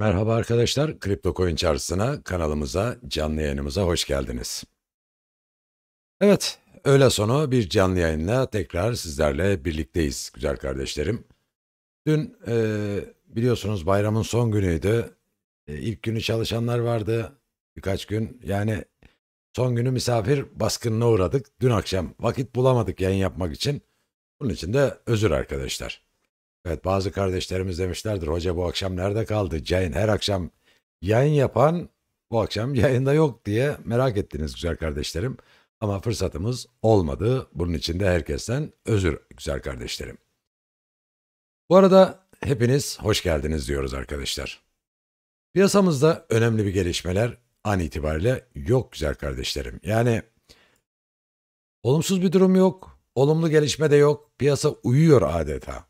Merhaba arkadaşlar, Kripto Coin Çarşısı'na, kanalımıza, canlı yayınımıza hoş geldiniz. Evet, öğle sonu bir canlı yayınla tekrar sizlerle birlikteyiz güzel kardeşlerim. Dün e, biliyorsunuz bayramın son günüydü. E, ilk günü çalışanlar vardı, birkaç gün. Yani son günü misafir baskınına uğradık. Dün akşam vakit bulamadık yayın yapmak için. Bunun için de özür arkadaşlar. Evet bazı kardeşlerimiz demişlerdir hoca bu akşam nerede kaldı? Jane her akşam yayın yapan bu akşam yayında yok diye merak ettiniz güzel kardeşlerim. Ama fırsatımız olmadı. Bunun için de herkesten özür güzel kardeşlerim. Bu arada hepiniz hoş geldiniz diyoruz arkadaşlar. Piyasamızda önemli bir gelişmeler an itibariyle yok güzel kardeşlerim. Yani olumsuz bir durum yok, olumlu gelişme de yok. Piyasa uyuyor adeta.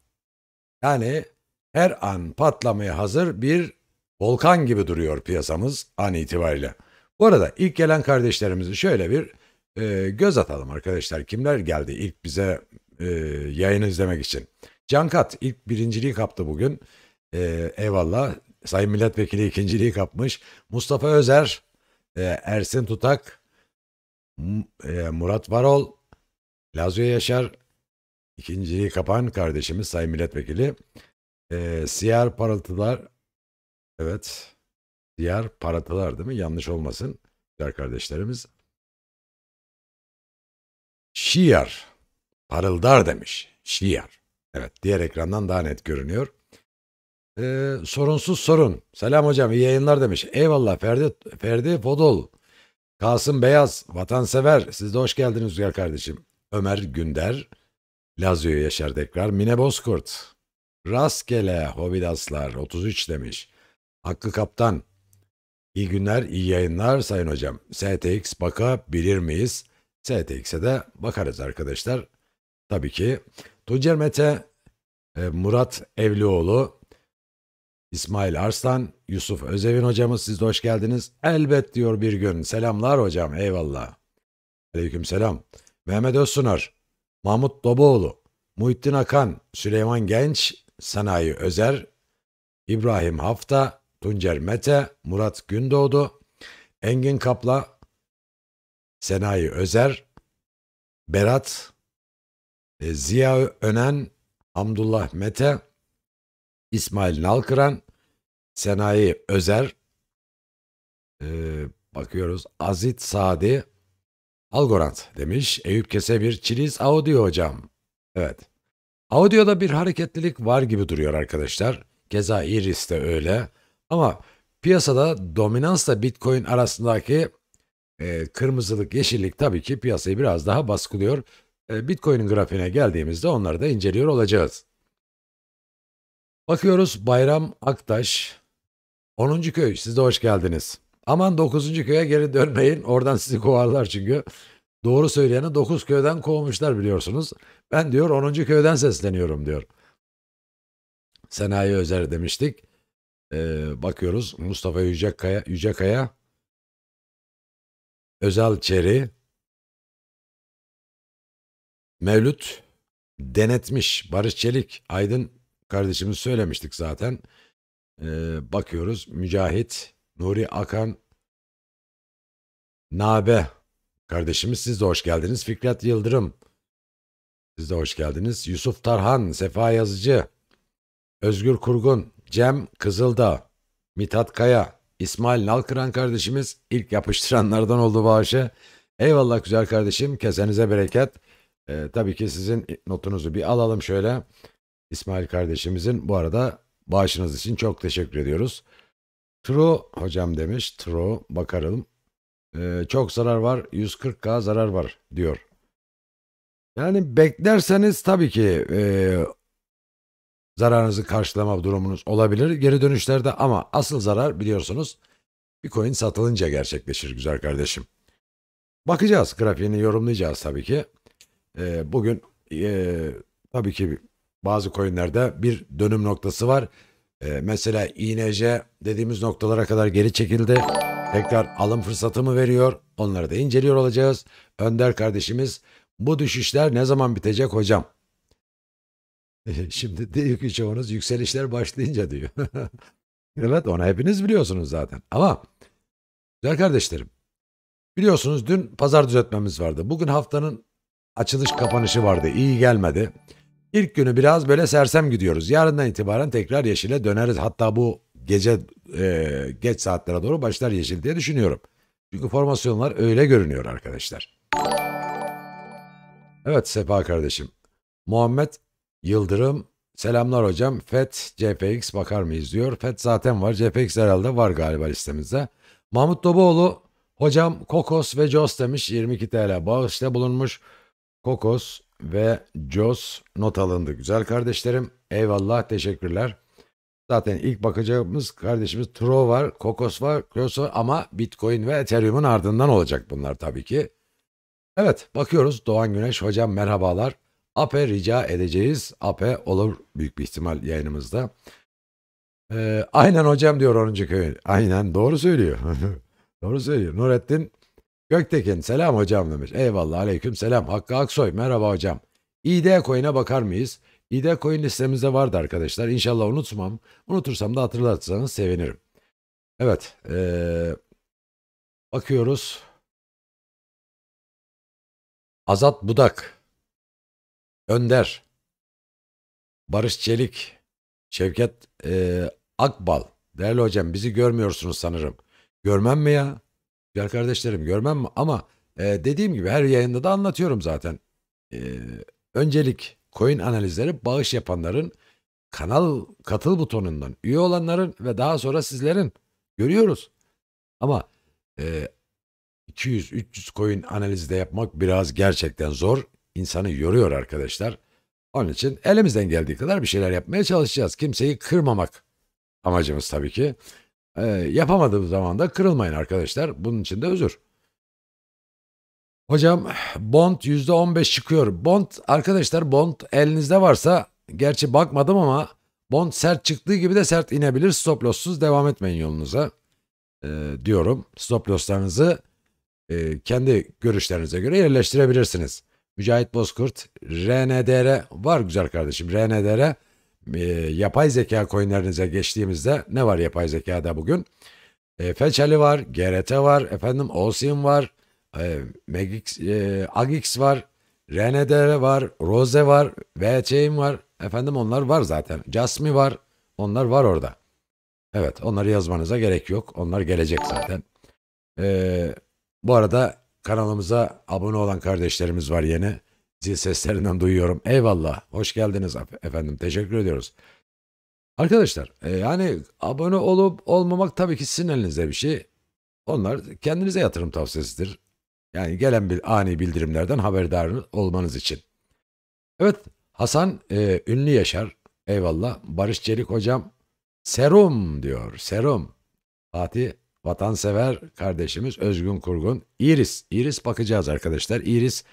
Yani her an patlamaya hazır bir volkan gibi duruyor piyasamız an itibariyle. Bu arada ilk gelen kardeşlerimizi şöyle bir e, göz atalım arkadaşlar. Kimler geldi ilk bize e, yayını izlemek için? Cankat ilk birinciliği kaptı bugün. E, eyvallah. Sayın Milletvekili ikinciliği kapmış. Mustafa Özer, e, Ersin Tutak, M e, Murat Varol, Lazio Yaşar, İkinciyi kapan kardeşimiz Sayın Milletvekili. E, siyer parıltılar evet diğer parıltılar değil mi? Yanlış olmasın diğer kardeşlerimiz. Şiar parıldar demiş. Şiar. Evet diğer ekrandan daha net görünüyor. Ee, sorunsuz sorun. Selam hocam iyi yayınlar demiş. Eyvallah Ferdi, Ferdi Fodol. Kasım Beyaz vatansever. Siz de hoş geldiniz güzel kardeşim. Ömer Günder. Lazio Yaşar tekrar. Mine Bozkurt. Rastgele Hobidaslar 33 demiş. Hakkı Kaptan. İyi günler, iyi yayınlar Sayın Hocam. STX bakabilir miyiz? STX'e de bakarız arkadaşlar. Tabii ki. Tuncer Mete, e, Murat Evlioğlu, İsmail Arslan, Yusuf Özevin hocamız siz de hoş geldiniz. Elbet diyor bir gün. Selamlar hocam eyvallah. Aleyküm selam. Mehmet Özsunar. Mahmut Doboğlu, Muhittin Akan, Süleyman Genç, Sanayi Özer, İbrahim Hafta, Tuncer Mete, Murat Gündoğdu, Engin Kapla, Senayi Özer, Berat, e, Ziya Önen, Hamdullah Mete, İsmail Nalkıran, Senayi Özer, e, bakıyoruz Azit Sadi, Algorand demiş. Eyüp Kese bir Çiliz Audio hocam. Evet. Audio'da bir hareketlilik var gibi duruyor arkadaşlar. Keza Iris de öyle. Ama piyasada dominansla Bitcoin arasındaki e, kırmızılık, yeşillik tabii ki piyasayı biraz daha baskılıyor. E, Bitcoin'in grafiğine geldiğimizde onları da inceliyor olacağız. Bakıyoruz Bayram Aktaş. 10. Köy siz de hoş geldiniz. Aman 9. köye geri dönmeyin. Oradan sizi kovarlar çünkü. Doğru söyleyeni 9 köyden kovmuşlar biliyorsunuz. Ben diyor 10. köyden sesleniyorum diyor. Senayi Özer demiştik. Ee, bakıyoruz Mustafa Yücekaya, Yücekaya Özal Çeri Mevlüt denetmiş. Barış Çelik Aydın kardeşimiz söylemiştik zaten. Ee, bakıyoruz Mücahit Nuri Akan Nabe kardeşimiz siz de hoş geldiniz. Fikret Yıldırım siz de hoş geldiniz. Yusuf Tarhan, Sefa Yazıcı, Özgür Kurgun, Cem Kızılda, Mitat Kaya, İsmail Nalkıran kardeşimiz ilk yapıştıranlardan oldu bağışı. Eyvallah güzel kardeşim kesenize bereket. Ee, tabii ki sizin notunuzu bir alalım şöyle. İsmail kardeşimizin bu arada bağışınız için çok teşekkür ediyoruz. True hocam demiş. True bakarım. Ee, çok zarar var. 140k zarar var diyor. Yani beklerseniz tabii ki e, zararınızı karşılama durumunuz olabilir. Geri dönüşlerde ama asıl zarar biliyorsunuz bir Bitcoin satılınca gerçekleşir güzel kardeşim. Bakacağız grafiğini yorumlayacağız tabii ki. E, bugün e, tabii ki bazı coinlerde bir dönüm noktası var. Ee, mesela İNC dediğimiz noktalara kadar geri çekildi. Tekrar alım fırsatı mı veriyor? Onları da inceliyor olacağız. Önder kardeşimiz bu düşüşler ne zaman bitecek hocam? Şimdi diyor ki çoğunuz yükselişler başlayınca diyor. evet onu hepiniz biliyorsunuz zaten. Ama güzel kardeşlerim biliyorsunuz dün pazar düzeltmemiz vardı. Bugün haftanın açılış kapanışı vardı. İyi gelmedi. İlk günü biraz böyle sersem gidiyoruz. Yarından itibaren tekrar yeşile döneriz. Hatta bu gece e, geç saatlere doğru başlar yeşil diye düşünüyorum. Çünkü formasyonlar öyle görünüyor arkadaşlar. Evet Sefa kardeşim. Muhammed Yıldırım selamlar hocam. FET CPX bakar mıyız diyor. FET zaten var. CPX herhalde var galiba listemizde. Mahmut Doboğlu hocam Kokos ve Jos demiş 22 TL bağışta bulunmuş. Kokos ve Jos not alındı. Güzel kardeşlerim eyvallah teşekkürler. Zaten ilk bakacağımız kardeşimiz Tro var, Kokos var, Klos var ama Bitcoin ve Ethereum'un ardından olacak bunlar tabii ki. Evet bakıyoruz Doğan Güneş hocam merhabalar. APE rica edeceğiz. APE olur büyük bir ihtimal yayınımızda. Ee, aynen hocam diyor 10. köy. Aynen doğru söylüyor. doğru söylüyor. Nurettin Göktekin selam hocam demiş. Eyvallah aleyküm selam. Hakkı Aksoy merhaba hocam. ID coin'e bakar mıyız? ID coin listemizde vardı arkadaşlar. İnşallah unutmam. Unutursam da hatırlatırsanız sevinirim. Evet. Ee, bakıyoruz. Azat Budak. Önder. Barış Çelik. Şevket ee, Akbal. Değerli hocam bizi görmüyorsunuz sanırım. Görmem mi ya? Güzel kardeşlerim görmem mi? Ama e, dediğim gibi her yayında da anlatıyorum zaten. E, öncelik coin analizleri bağış yapanların kanal katıl butonundan üye olanların ve daha sonra sizlerin görüyoruz. Ama e, 200-300 coin analizi de yapmak biraz gerçekten zor. İnsanı yoruyor arkadaşlar. Onun için elimizden geldiği kadar bir şeyler yapmaya çalışacağız. Kimseyi kırmamak amacımız tabii ki. E, yapamadığım zaman da kırılmayın arkadaşlar. Bunun için de özür. Hocam bond %15 çıkıyor. Bond arkadaşlar bond elinizde varsa gerçi bakmadım ama bond sert çıktığı gibi de sert inebilir. Stop loss'suz devam etmeyin yolunuza e, diyorum. Stop loss'larınızı e, kendi görüşlerinize göre yerleştirebilirsiniz. Mücahit Bozkurt, RNDR var güzel kardeşim RNDR e, yapay zeka coinlerinize geçtiğimizde ne var yapay zekada bugün? E, ee, Feçeli var, GRT var, efendim Osim var, e, Magix, e, Agix var, RNDR var, Rose var, VCM var. Efendim onlar var zaten. Jasmine var. Onlar var orada. Evet onları yazmanıza gerek yok. Onlar gelecek zaten. Ee, bu arada kanalımıza abone olan kardeşlerimiz var yeni. Zil seslerinden duyuyorum. Eyvallah. Hoş geldiniz efendim. Teşekkür ediyoruz. Arkadaşlar e, yani abone olup olmamak tabii ki sizin elinizde bir şey. Onlar kendinize yatırım tavsiyesidir. Yani gelen bir ani bildirimlerden haberdar olmanız için. Evet Hasan e, ünlü Yaşar. Eyvallah. Barış Çelik hocam serum diyor. Serum. Fatih vatansever kardeşimiz Özgün Kurgun. Iris. Iris bakacağız arkadaşlar. Iris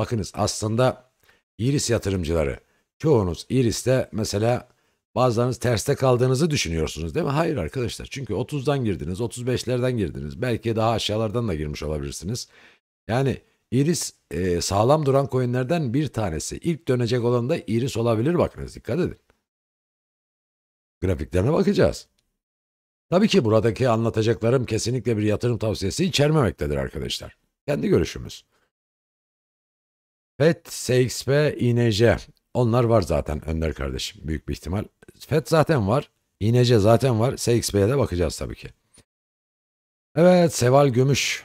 Bakınız aslında iris yatırımcıları çoğunuz iriste mesela bazılarınız terste kaldığınızı düşünüyorsunuz değil mi? Hayır arkadaşlar çünkü 30'dan girdiniz 35'lerden girdiniz belki daha aşağılardan da girmiş olabilirsiniz. Yani iris e, sağlam duran coinlerden bir tanesi ilk dönecek olan da iris olabilir bakınız dikkat edin. Grafiklerine bakacağız. Tabii ki buradaki anlatacaklarım kesinlikle bir yatırım tavsiyesi içermemektedir arkadaşlar. Kendi görüşümüz. FET, CxP, INC onlar var zaten Önder kardeşim büyük bir ihtimal. FET zaten var. INC zaten var. CxP'ye de bakacağız tabii ki. Evet Seval Gümüş.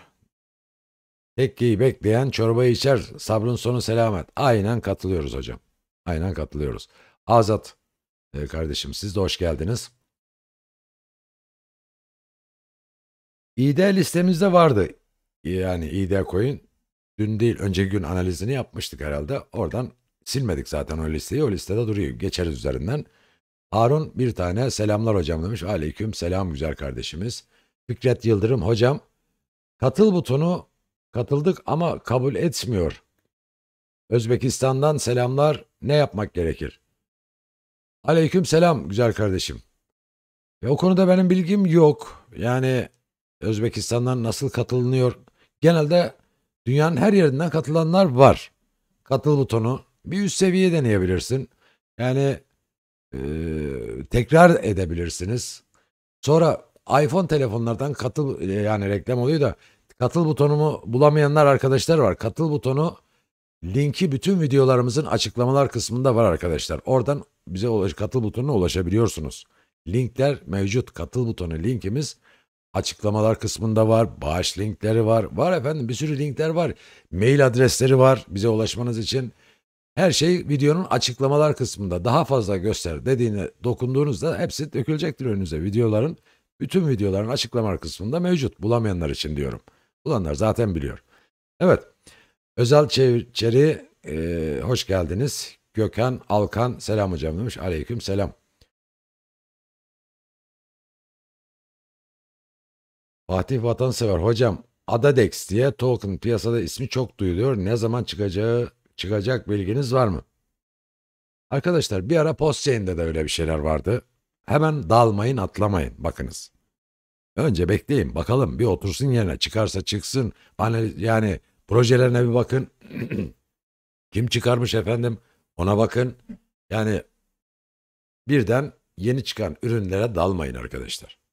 Tekkiyi bekleyen çorbayı içer. Sabrın sonu selamet. Aynen katılıyoruz hocam. Aynen katılıyoruz. Azat e, kardeşim siz de hoş geldiniz. ID listemizde vardı. Yani ID koyun dün değil önceki gün analizini yapmıştık herhalde. Oradan silmedik zaten o listeyi. O listede duruyor. Geçeriz üzerinden. Harun bir tane selamlar hocam demiş. Aleyküm selam güzel kardeşimiz. Fikret Yıldırım hocam katıl butonu katıldık ama kabul etmiyor. Özbekistan'dan selamlar ne yapmak gerekir? Aleyküm selam güzel kardeşim. Ve o konuda benim bilgim yok. Yani Özbekistan'dan nasıl katılınıyor? Genelde Dünyanın her yerinden katılanlar var. Katıl butonu bir üst seviye deneyebilirsin. Yani e, tekrar edebilirsiniz. Sonra iPhone telefonlardan katıl e, yani reklam oluyor da katıl butonumu bulamayanlar arkadaşlar var. Katıl butonu linki bütün videolarımızın açıklamalar kısmında var arkadaşlar. Oradan bize ulaş, katıl butonuna ulaşabiliyorsunuz. Linkler mevcut. Katıl butonu linkimiz Açıklamalar kısmında var, bağış linkleri var. Var efendim bir sürü linkler var. Mail adresleri var bize ulaşmanız için. Her şey videonun açıklamalar kısmında daha fazla göster dediğine dokunduğunuzda hepsi dökülecektir önünüze. Videoların, bütün videoların açıklamalar kısmında mevcut. Bulamayanlar için diyorum. Bulanlar zaten biliyor. Evet, özel çeviri, e, hoş geldiniz. Gökhan Alkan selam hocam demiş. Aleyküm selam. Fatih Vatansever hocam Adadex diye token piyasada ismi çok duyuluyor. Ne zaman çıkacağı çıkacak bilginiz var mı? Arkadaşlar bir ara Postchain'de de öyle bir şeyler vardı. Hemen dalmayın atlamayın bakınız. Önce bekleyin bakalım bir otursun yerine çıkarsa çıksın. Analiz, yani projelerine bir bakın. Kim çıkarmış efendim ona bakın. Yani birden yeni çıkan ürünlere dalmayın arkadaşlar.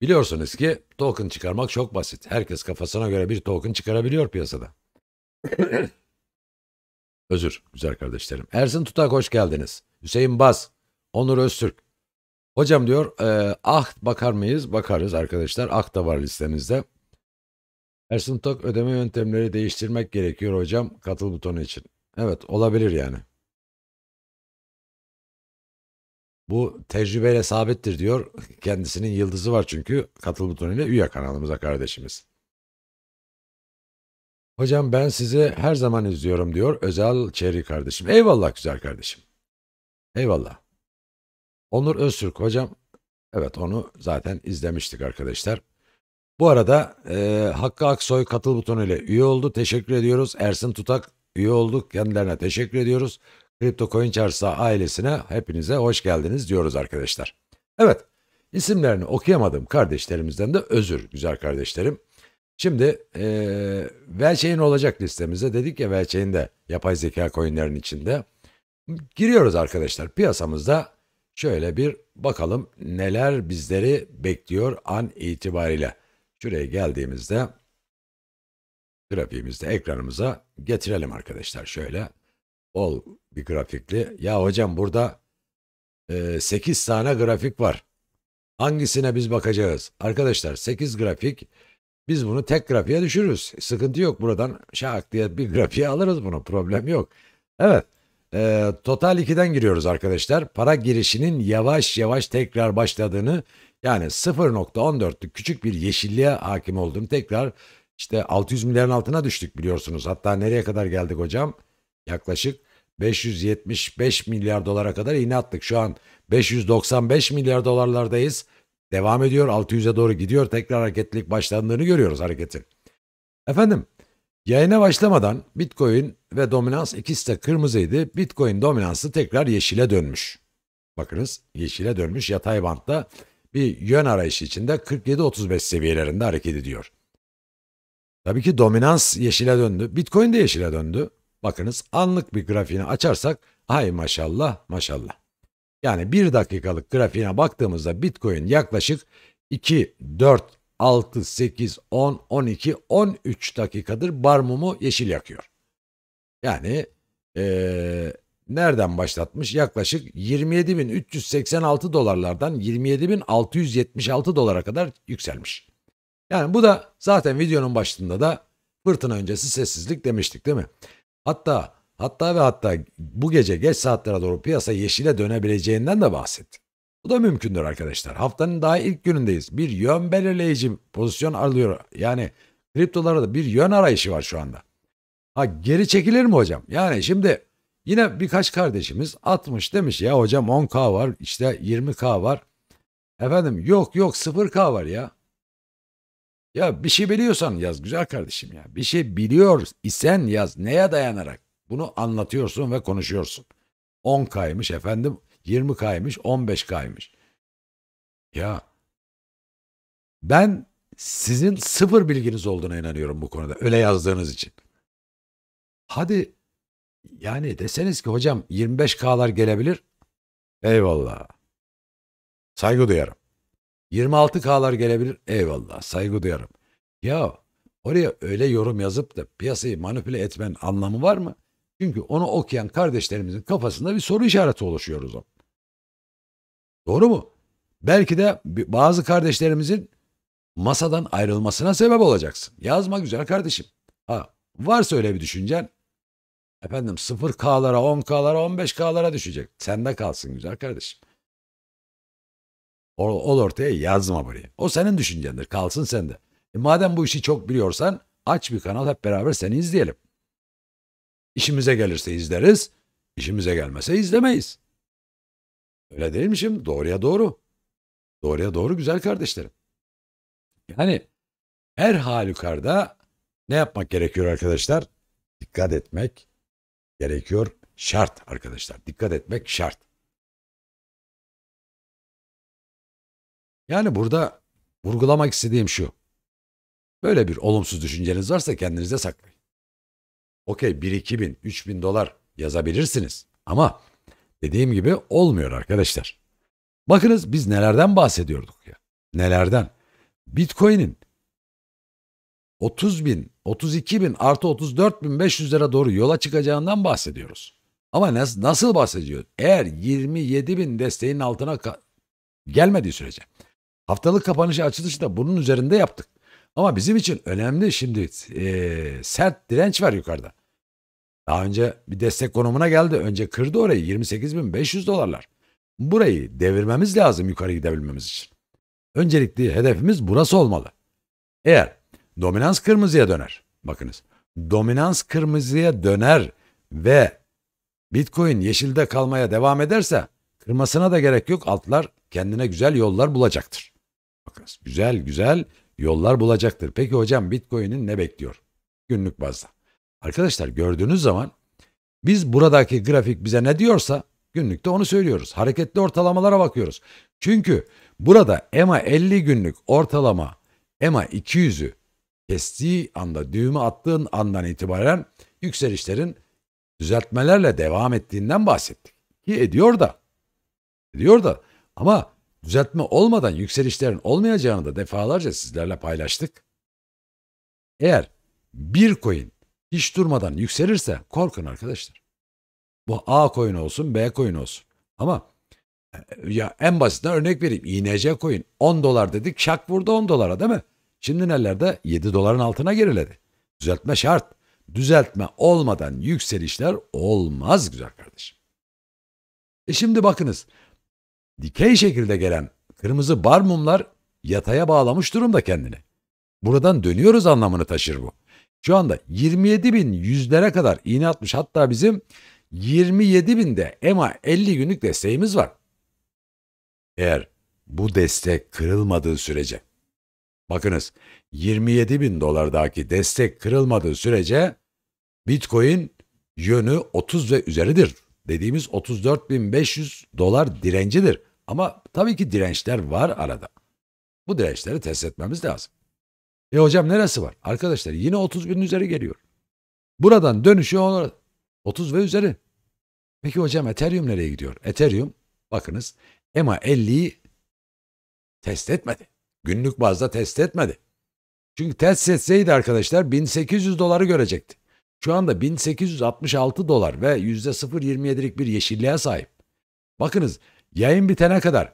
Biliyorsunuz ki token çıkarmak çok basit. Herkes kafasına göre bir token çıkarabiliyor piyasada. Özür güzel kardeşlerim. Ersin Tutak hoş geldiniz. Hüseyin Baz, Onur Öztürk. Hocam diyor e, ah bakar mıyız? Bakarız arkadaşlar. Ah da var listemizde. Ersin Tutak ödeme yöntemleri değiştirmek gerekiyor hocam katıl butonu için. Evet olabilir yani. Bu tecrübeyle sabittir diyor. Kendisinin yıldızı var çünkü. Katıl butonuyla üye kanalımıza kardeşimiz. Hocam ben sizi her zaman izliyorum diyor Özel Çeri kardeşim. Eyvallah güzel kardeşim. Eyvallah. Onur Öztürk hocam. Evet onu zaten izlemiştik arkadaşlar. Bu arada e, Hakkı Aksoy katıl butonuyla üye oldu. Teşekkür ediyoruz. Ersin Tutak üye olduk. Kendilerine teşekkür ediyoruz. Kripto Coin Çarşısı ailesine hepinize hoş geldiniz diyoruz arkadaşlar. Evet, isimlerini okuyamadım kardeşlerimizden de özür güzel kardeşlerim. Şimdi e, ee, olacak listemize dedik ya Velçey'in de yapay zeka coinlerin içinde. Giriyoruz arkadaşlar piyasamızda şöyle bir bakalım neler bizleri bekliyor an itibariyle. Şuraya geldiğimizde trafiğimizde ekranımıza getirelim arkadaşlar şöyle ol bir grafikli. Ya hocam burada e, 8 tane grafik var. Hangisine biz bakacağız? Arkadaşlar 8 grafik biz bunu tek grafiğe düşürürüz. Sıkıntı yok buradan şak diye bir grafiğe alırız bunu problem yok. Evet e, total 2'den giriyoruz arkadaşlar. Para girişinin yavaş yavaş tekrar başladığını yani 0.14'lük küçük bir yeşilliğe hakim olduğunu tekrar işte 600 milyarın altına düştük biliyorsunuz. Hatta nereye kadar geldik hocam? Yaklaşık 575 milyar dolara kadar iğne attık. Şu an 595 milyar dolarlardayız. Devam ediyor 600'e doğru gidiyor. Tekrar hareketlilik başlandığını görüyoruz hareketin. Efendim yayına başlamadan Bitcoin ve dominans ikisi de kırmızıydı. Bitcoin dominansı tekrar yeşile dönmüş. Bakınız yeşile dönmüş yatay bantta bir yön arayışı içinde 47-35 seviyelerinde hareket ediyor. Tabii ki dominans yeşile döndü. Bitcoin de yeşile döndü. Bakınız anlık bir grafiğini açarsak hay maşallah maşallah. Yani bir dakikalık grafiğine baktığımızda Bitcoin yaklaşık 2, 4, 6, 8, 10, 12, 13 dakikadır barmumu yeşil yakıyor. Yani ee, nereden başlatmış? Yaklaşık 27.386 dolarlardan 27.676 dolara kadar yükselmiş. Yani bu da zaten videonun başında da fırtına öncesi sessizlik demiştik değil mi? Hatta hatta ve hatta bu gece geç saatlere doğru piyasa yeşile dönebileceğinden de bahsetti. Bu da mümkündür arkadaşlar. Haftanın daha ilk günündeyiz. Bir yön belirleyici pozisyon arıyor. Yani kriptolara da bir yön arayışı var şu anda. Ha geri çekilir mi hocam? Yani şimdi yine birkaç kardeşimiz atmış demiş ya hocam 10K var işte 20K var. Efendim yok yok 0K var ya. Ya bir şey biliyorsan yaz güzel kardeşim ya. Bir şey biliyor isen yaz. Neye dayanarak? Bunu anlatıyorsun ve konuşuyorsun. 10 kaymış efendim 20 kaymış 15 kaymış. Ya ben sizin sıfır bilginiz olduğuna inanıyorum bu konuda. Öyle yazdığınız için. Hadi yani deseniz ki hocam 25K'lar gelebilir. Eyvallah. Saygı duyarım. 26K'lar gelebilir. Eyvallah saygı duyarım. Ya oraya öyle yorum yazıp da piyasayı manipüle etmenin anlamı var mı? Çünkü onu okuyan kardeşlerimizin kafasında bir soru işareti oluşuyor o Doğru mu? Belki de bazı kardeşlerimizin masadan ayrılmasına sebep olacaksın. Yazma güzel kardeşim. Ha, varsa öyle bir düşüncen efendim 0K'lara, 10K'lara, 15K'lara düşecek. Sende kalsın güzel kardeşim. Ol, ol ortaya yazma buraya. O senin düşüncendir. Kalsın sende. E madem bu işi çok biliyorsan aç bir kanal hep beraber seni izleyelim. İşimize gelirse izleriz. İşimize gelmese izlemeyiz. Öyle değil mi şimdi? Doğruya doğru. Doğruya doğru güzel kardeşlerim. Yani her halükarda ne yapmak gerekiyor arkadaşlar? Dikkat etmek gerekiyor. Şart arkadaşlar. Dikkat etmek şart. Yani burada vurgulamak istediğim şu. Böyle bir olumsuz düşünceniz varsa kendinize saklayın. Okey 1 2 bin, 3 bin dolar yazabilirsiniz. Ama dediğim gibi olmuyor arkadaşlar. Bakınız biz nelerden bahsediyorduk ya. Nelerden? Bitcoin'in 30 bin, 32 bin artı 34 bin 500 lira doğru yola çıkacağından bahsediyoruz. Ama nasıl, bahsediyor? Eğer 27 bin desteğin altına gelmediği sürece. Haftalık kapanışı açılışı da bunun üzerinde yaptık. Ama bizim için önemli şimdi e, sert direnç var yukarıda. Daha önce bir destek konumuna geldi. Önce kırdı orayı 28.500 dolarlar. Burayı devirmemiz lazım yukarı gidebilmemiz için. Öncelikli hedefimiz burası olmalı. Eğer dominans kırmızıya döner, bakınız dominans kırmızıya döner ve Bitcoin yeşilde kalmaya devam ederse kırmasına da gerek yok altlar kendine güzel yollar bulacaktır. Bakınız güzel güzel yollar bulacaktır. Peki hocam Bitcoin'in ne bekliyor? Günlük bazda. Arkadaşlar gördüğünüz zaman biz buradaki grafik bize ne diyorsa günlükte onu söylüyoruz. Hareketli ortalamalara bakıyoruz. Çünkü burada EMA 50 günlük ortalama EMA 200'ü kestiği anda düğümü attığın andan itibaren yükselişlerin düzeltmelerle devam ettiğinden bahsettik. Ki ediyor da. Ediyor da ama Düzeltme olmadan yükselişlerin olmayacağını da defalarca sizlerle paylaştık. Eğer bir coin hiç durmadan yükselirse korkun arkadaşlar. Bu A coin olsun B coin olsun. Ama e, ya en basitinden örnek vereyim. INC coin 10 dolar dedik şak vurdu 10 dolara değil mi? Şimdi nelerde 7 doların altına geriledi. Düzeltme şart. Düzeltme olmadan yükselişler olmaz güzel kardeşim. E şimdi bakınız dikey şekilde gelen kırmızı bar mumlar yataya bağlamış durumda kendini. Buradan dönüyoruz anlamını taşır bu. Şu anda 27 bin yüzlere kadar iğne atmış hatta bizim 27 binde EMA 50 günlük desteğimiz var. Eğer bu destek kırılmadığı sürece bakınız 27 bin dolardaki destek kırılmadığı sürece Bitcoin yönü 30 ve üzeridir. Dediğimiz 34.500 dolar direncidir. Ama tabii ki dirençler var arada. Bu dirençleri test etmemiz lazım. E hocam neresi var? Arkadaşlar yine 30 bin üzeri geliyor. Buradan dönüşü 30 ve üzeri. Peki hocam Ethereum nereye gidiyor? Ethereum bakınız EMA 50'yi test etmedi. Günlük bazda test etmedi. Çünkü test etseydi arkadaşlar 1800 doları görecekti. Şu anda 1866 dolar ve %0.27'lik bir yeşilliğe sahip. Bakınız Yayın bitene kadar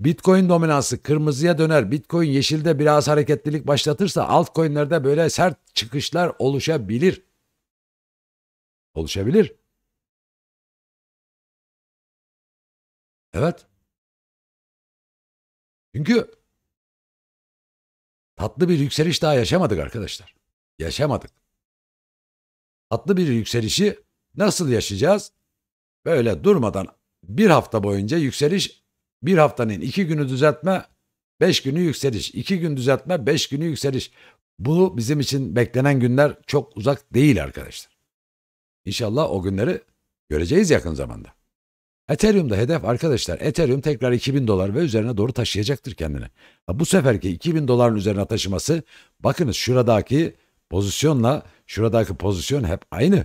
Bitcoin dominansı kırmızıya döner, Bitcoin yeşilde biraz hareketlilik başlatırsa altcoin'lerde böyle sert çıkışlar oluşabilir. Oluşabilir. Evet. Çünkü tatlı bir yükseliş daha yaşamadık arkadaşlar. Yaşamadık. Tatlı bir yükselişi nasıl yaşayacağız? Böyle durmadan bir hafta boyunca yükseliş bir haftanın iki günü düzeltme beş günü yükseliş iki gün düzeltme beş günü yükseliş. Bu bizim için beklenen günler çok uzak değil arkadaşlar. İnşallah o günleri göreceğiz yakın zamanda. Ethereum'da hedef arkadaşlar Ethereum tekrar 2000 dolar ve üzerine doğru taşıyacaktır kendini. bu seferki 2000 doların üzerine taşıması bakınız şuradaki pozisyonla şuradaki pozisyon hep aynı.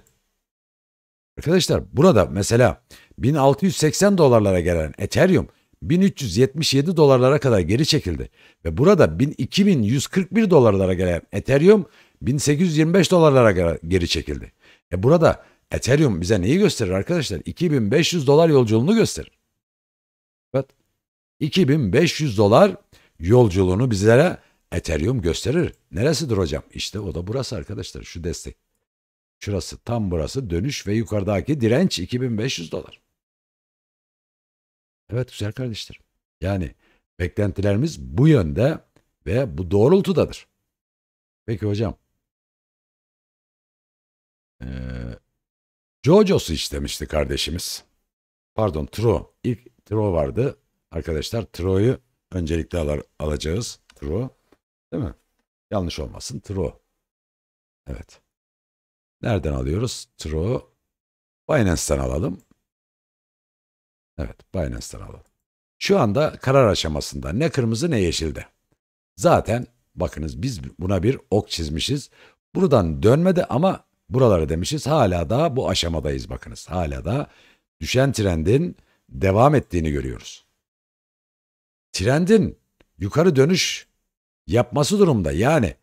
Arkadaşlar burada mesela 1680 dolarlara gelen Ethereum 1377 dolarlara kadar geri çekildi ve burada 2141 dolarlara gelen Ethereum 1825 dolarlara geri çekildi. E burada Ethereum bize neyi gösterir arkadaşlar? 2500 dolar yolculuğunu gösterir. Evet. 2500 dolar yolculuğunu bizlere Ethereum gösterir. Neresidir hocam? İşte o da burası arkadaşlar. Şu destek. Şurası tam burası. Dönüş ve yukarıdaki direnç 2500 dolar. Evet güzel kardeşlerim. Yani beklentilerimiz bu yönde ve bu doğrultudadır. Peki hocam. Ee, Jojo'su istemişti kardeşimiz. Pardon Tro. İlk Tro vardı. Arkadaşlar Tro'yu öncelikle al alacağız. Tro. Değil mi? Yanlış olmasın. Tro. Evet. Nereden alıyoruz? Tro. Binance'ten alalım. Evet Binance'dan alalım. Şu anda karar aşamasında ne kırmızı ne yeşilde. Zaten bakınız biz buna bir ok çizmişiz. Buradan dönmedi ama buralara demişiz. Hala daha bu aşamadayız bakınız. Hala da düşen trendin devam ettiğini görüyoruz. Trendin yukarı dönüş yapması durumda yani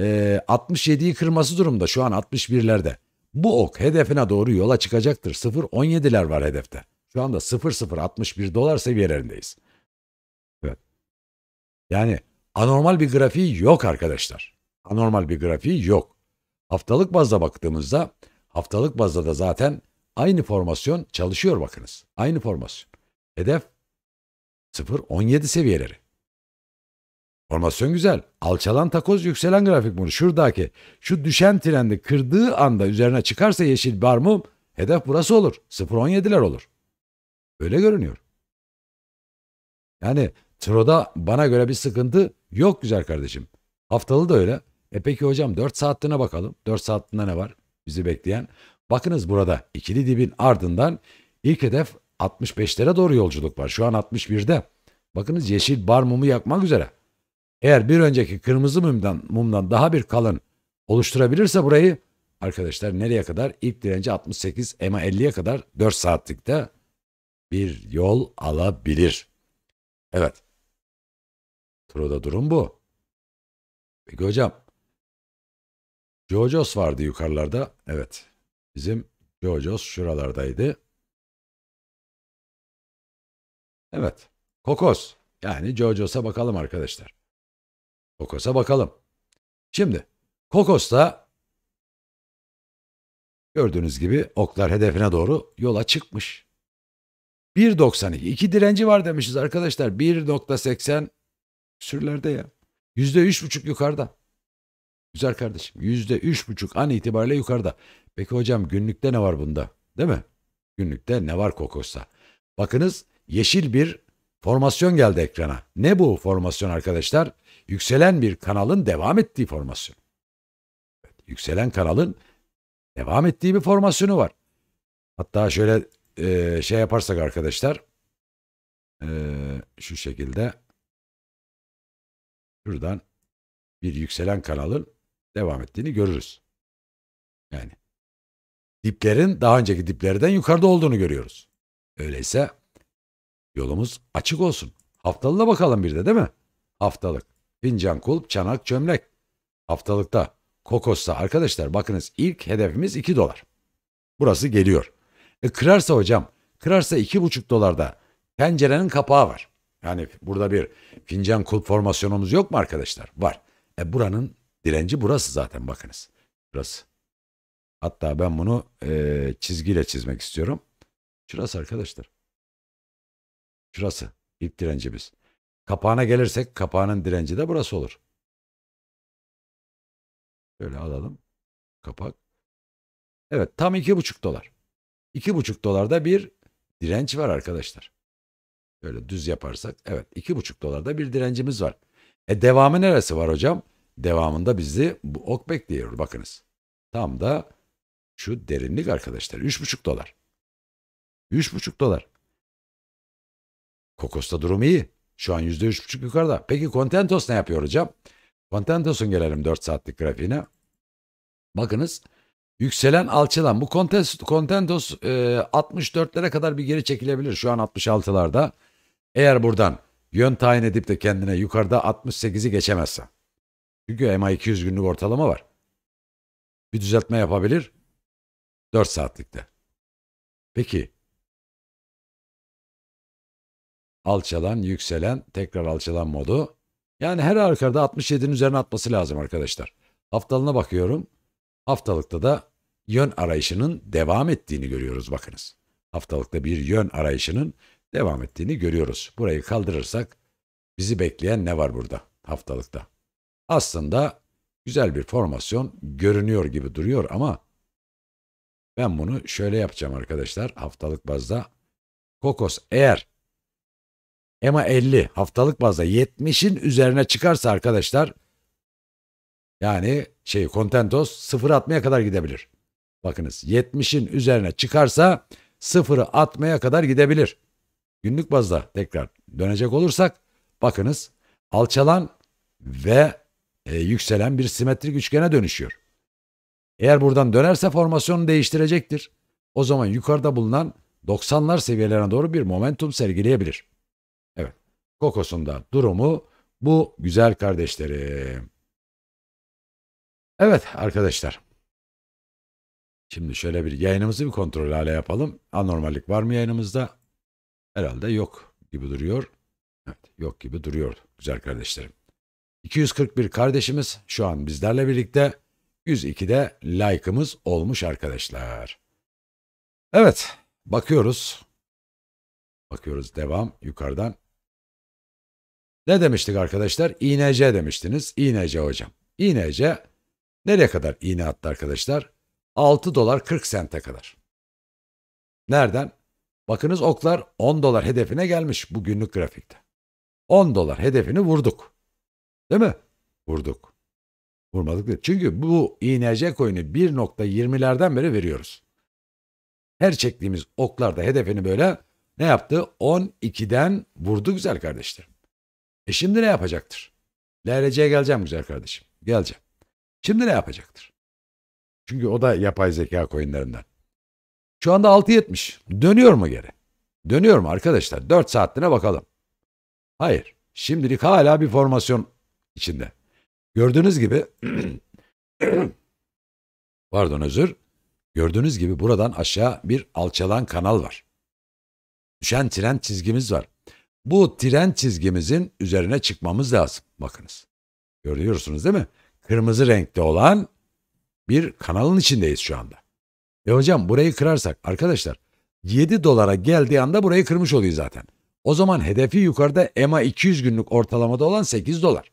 e, 67'yi kırması durumda şu an 61'lerde. Bu ok hedefine doğru yola çıkacaktır. 0.17'ler var hedefte. Şu anda 0.061 dolar seviyelerindeyiz. Evet. Yani anormal bir grafiği yok arkadaşlar. Anormal bir grafiği yok. Haftalık bazda baktığımızda haftalık bazda da zaten aynı formasyon çalışıyor bakınız. Aynı formasyon. Hedef 0.17 seviyeleri. Formasyon güzel. Alçalan takoz yükselen grafik bunu. Şuradaki şu düşen trendi kırdığı anda üzerine çıkarsa yeşil bar mum hedef burası olur. 0.17'ler olur. Öyle görünüyor. Yani Tro'da bana göre bir sıkıntı yok güzel kardeşim. Haftalı da öyle. E peki hocam 4 saatliğine bakalım. 4 saatliğinde ne var bizi bekleyen? Bakınız burada ikili dibin ardından ilk hedef 65'lere doğru yolculuk var. Şu an 61'de. Bakınız yeşil bar mumu yakmak üzere. Eğer bir önceki kırmızı mumdan, mumdan daha bir kalın oluşturabilirse burayı arkadaşlar nereye kadar? İlk direnci 68 EMA 50'ye kadar 4 saatlikte bir yol alabilir. Evet. Tro'da durum bu. Peki hocam. Jojos vardı yukarılarda. Evet. Bizim Jojos şuralardaydı. Evet. Kokos. Yani Jojos'a bakalım arkadaşlar. Kokos'a bakalım. Şimdi Kokos'ta gördüğünüz gibi oklar hedefine doğru yola çıkmış. 1.92. iki direnci var demişiz arkadaşlar. 1.80 sürlerde ya. %3.5 yukarıda. Güzel kardeşim. %3.5 an itibariyle yukarıda. Peki hocam günlükte ne var bunda? Değil mi? Günlükte ne var Kokos'ta? Bakınız yeşil bir formasyon geldi ekrana. Ne bu formasyon arkadaşlar? Yükselen bir kanalın devam ettiği formasyon. Evet, yükselen kanalın devam ettiği bir formasyonu var. Hatta şöyle e, şey yaparsak arkadaşlar e, şu şekilde şuradan bir yükselen kanalın devam ettiğini görürüz. Yani diplerin daha önceki diplerden yukarıda olduğunu görüyoruz. Öyleyse yolumuz açık olsun. Haftalığına bakalım bir de değil mi? Haftalık. Fincan, kulp, çanak, çömlek. Haftalıkta. Kokos'ta arkadaşlar bakınız ilk hedefimiz 2 dolar. Burası geliyor. E kırarsa hocam, kırarsa iki buçuk dolarda pencerenin kapağı var. Yani burada bir fincan kulp formasyonumuz yok mu arkadaşlar? Var. E buranın direnci burası zaten bakınız. Burası. Hatta ben bunu e, çizgiyle çizmek istiyorum. Şurası arkadaşlar. Şurası. İlk direncimiz. Kapağına gelirsek kapağının direnci de burası olur. Böyle alalım. Kapak. Evet tam iki buçuk dolar. 2,5 dolarda bir direnç var arkadaşlar. Böyle düz yaparsak evet 2,5 dolarda bir direncimiz var. E devamı neresi var hocam? Devamında bizi bu ok bekliyor bakınız. Tam da şu derinlik arkadaşlar 3,5 dolar. 3,5 dolar. Kokos'ta durum iyi. Şu an %3,5 yukarıda. Peki Contentos ne yapıyor hocam? Contentos'un gelelim 4 saatlik grafiğine. Bakınız Yükselen alçalan. Bu Contest, Contentos e, 64'lere kadar bir geri çekilebilir. Şu an 66'larda. Eğer buradan yön tayin edip de kendine yukarıda 68'i geçemezse. Çünkü MA 200 günlük ortalama var. Bir düzeltme yapabilir. 4 saatlikte. Peki. Alçalan, yükselen, tekrar alçalan modu. Yani her halükarda 67'nin üzerine atması lazım arkadaşlar. Haftalığına bakıyorum. Haftalıkta da yön arayışının devam ettiğini görüyoruz bakınız. Haftalıkta bir yön arayışının devam ettiğini görüyoruz. Burayı kaldırırsak bizi bekleyen ne var burada haftalıkta? Aslında güzel bir formasyon görünüyor gibi duruyor ama ben bunu şöyle yapacağım arkadaşlar haftalık bazda. Kokos eğer EMA 50 haftalık bazda 70'in üzerine çıkarsa arkadaşlar yani şey Contentos sıfır atmaya kadar gidebilir. Bakınız 70'in üzerine çıkarsa sıfırı atmaya kadar gidebilir. Günlük bazda tekrar dönecek olursak bakınız alçalan ve e, yükselen bir simetrik üçgene dönüşüyor. Eğer buradan dönerse formasyonu değiştirecektir. O zaman yukarıda bulunan 90'lar seviyelerine doğru bir momentum sergileyebilir. Evet, kokosunda durumu bu güzel kardeşlerim. Evet arkadaşlar Şimdi şöyle bir yayınımızı bir kontrol hale yapalım. Anormallik var mı yayınımızda? Herhalde yok gibi duruyor. Evet yok gibi duruyor güzel kardeşlerim. 241 kardeşimiz şu an bizlerle birlikte 102'de like'ımız olmuş arkadaşlar. Evet bakıyoruz. Bakıyoruz devam yukarıdan. Ne demiştik arkadaşlar? İNC demiştiniz. İNC hocam. İNC nereye kadar iğne attı arkadaşlar? 6 dolar 40 sente kadar. Nereden? Bakınız oklar 10 dolar hedefine gelmiş bu günlük grafikte. 10 dolar hedefini vurduk. Değil mi? Vurduk. Vurmadık değil. Çünkü bu INC coin'i 1.20'lerden beri veriyoruz. Her çektiğimiz oklarda hedefini böyle ne yaptı? 12'den vurdu güzel kardeşlerim. E şimdi ne yapacaktır? LRC'ye geleceğim güzel kardeşim. Geleceğim. Şimdi ne yapacaktır? Çünkü o da yapay zeka coinlerinden. Şu anda 6.70. Dönüyor mu geri? Dönüyor mu arkadaşlar? 4 saatliğine bakalım. Hayır. Şimdilik hala bir formasyon içinde. Gördüğünüz gibi pardon özür. Gördüğünüz gibi buradan aşağı bir alçalan kanal var. Düşen tren çizgimiz var. Bu tren çizgimizin üzerine çıkmamız lazım. Bakınız. Görüyorsunuz değil mi? Kırmızı renkte olan bir kanalın içindeyiz şu anda. E hocam burayı kırarsak arkadaşlar 7 dolara geldiği anda burayı kırmış oluyor zaten. O zaman hedefi yukarıda EMA 200 günlük ortalamada olan 8 dolar.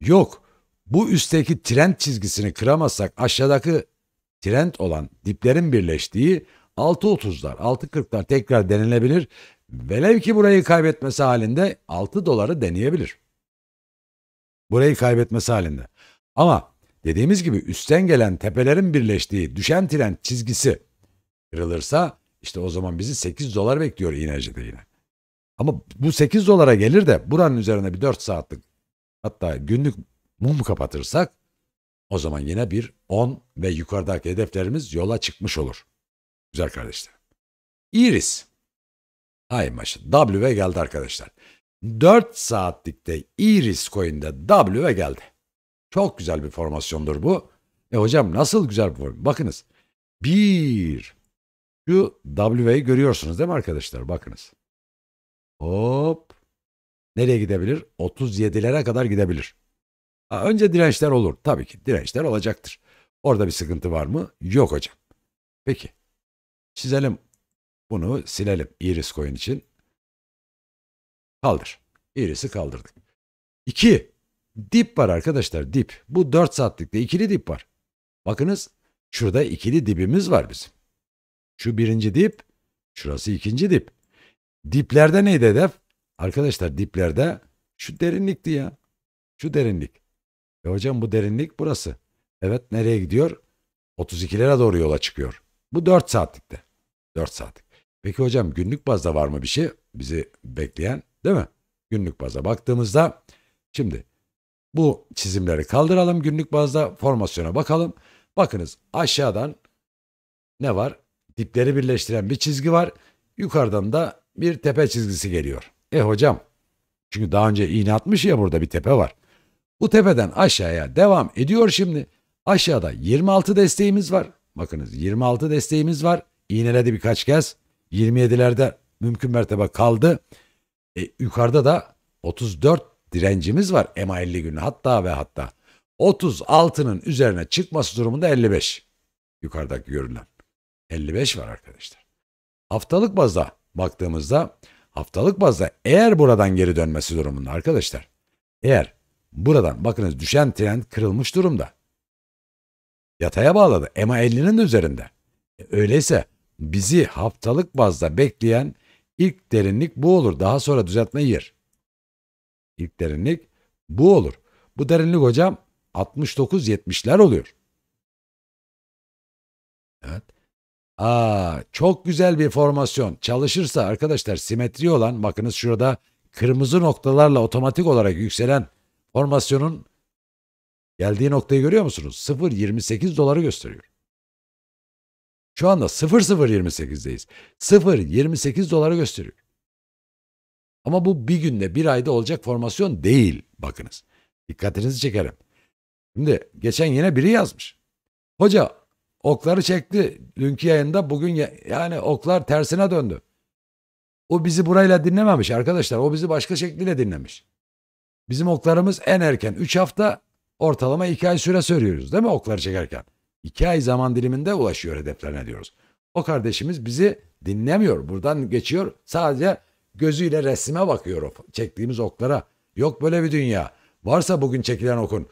Yok bu üstteki trend çizgisini kıramazsak aşağıdaki trend olan diplerin birleştiği 6.30'lar 6.40'lar tekrar denilebilir. Velev ki burayı kaybetmesi halinde 6 doları deneyebilir. Burayı kaybetmesi halinde. Ama Dediğimiz gibi üstten gelen tepelerin birleştiği düşen tren çizgisi kırılırsa işte o zaman bizi 8 dolar bekliyor iğnecide yine. Ama bu 8 dolara gelir de buranın üzerine bir 4 saatlik hatta günlük mum kapatırsak o zaman yine bir 10 ve yukarıdaki hedeflerimiz yola çıkmış olur. Güzel kardeşler. Iris. Ay maşa. W geldi arkadaşlar. 4 saatlikte Iris coin'de W geldi. Çok güzel bir formasyondur bu. E hocam nasıl güzel bir formasyon? Bakınız. Bir. Şu W'yi görüyorsunuz değil mi arkadaşlar? Bakınız. Hop. Nereye gidebilir? 37'lere kadar gidebilir. Ha, önce dirençler olur. Tabii ki dirençler olacaktır. Orada bir sıkıntı var mı? Yok hocam. Peki. Çizelim. Bunu silelim. Iris coin için. Kaldır. Iris'i kaldırdık. 2. Dip var arkadaşlar dip. Bu 4 saatlikte ikili dip var. Bakınız şurada ikili dibimiz var bizim. Şu birinci dip, şurası ikinci dip. Diplerde neydi hedef? Arkadaşlar diplerde şu derinlikti ya. Şu derinlik. E hocam bu derinlik burası. Evet nereye gidiyor? 32'lere doğru yola çıkıyor. Bu 4 saatlikte. 4 saatlik. Peki hocam günlük bazda var mı bir şey bizi bekleyen değil mi? Günlük baza baktığımızda şimdi bu çizimleri kaldıralım. Günlük bazda formasyona bakalım. Bakınız aşağıdan ne var? Dipleri birleştiren bir çizgi var. Yukarıdan da bir tepe çizgisi geliyor. E hocam çünkü daha önce iğne atmış ya burada bir tepe var. Bu tepeden aşağıya devam ediyor şimdi. Aşağıda 26 desteğimiz var. Bakınız 26 desteğimiz var. İğneledi birkaç kez. 27'lerde mümkün mertebe kaldı. E, yukarıda da 34 direncimiz var MA 50 günü hatta ve hatta. 36'nın üzerine çıkması durumunda 55. Yukarıdaki görünen. 55 var arkadaşlar. Haftalık bazda baktığımızda haftalık bazda eğer buradan geri dönmesi durumunda arkadaşlar. Eğer buradan bakınız düşen trend kırılmış durumda. Yataya bağladı. MA 50'nin üzerinde. E, öyleyse bizi haftalık bazda bekleyen ilk derinlik bu olur. Daha sonra düzeltme yer. İlk derinlik bu olur. Bu derinlik hocam 69-70'ler oluyor. Evet. Aa, çok güzel bir formasyon. Çalışırsa arkadaşlar simetri olan bakınız şurada kırmızı noktalarla otomatik olarak yükselen formasyonun geldiği noktayı görüyor musunuz? 0.28 doları gösteriyor. Şu anda 0.028'deyiz. 0.28 doları gösteriyor. Ama bu bir günde bir ayda olacak formasyon değil bakınız. Dikkatinizi çekerim. Şimdi geçen yine biri yazmış. Hoca okları çekti dünkü yayında bugün ya, yani oklar tersine döndü. O bizi burayla dinlememiş arkadaşlar. O bizi başka şekliyle dinlemiş. Bizim oklarımız en erken 3 hafta ortalama 2 ay süre söylüyoruz değil mi okları çekerken? 2 ay zaman diliminde ulaşıyor hedeflerine diyoruz. O kardeşimiz bizi dinlemiyor. Buradan geçiyor. Sadece Gözüyle resime bakıyor o çektiğimiz oklara. Yok böyle bir dünya. Varsa bugün çekilen okun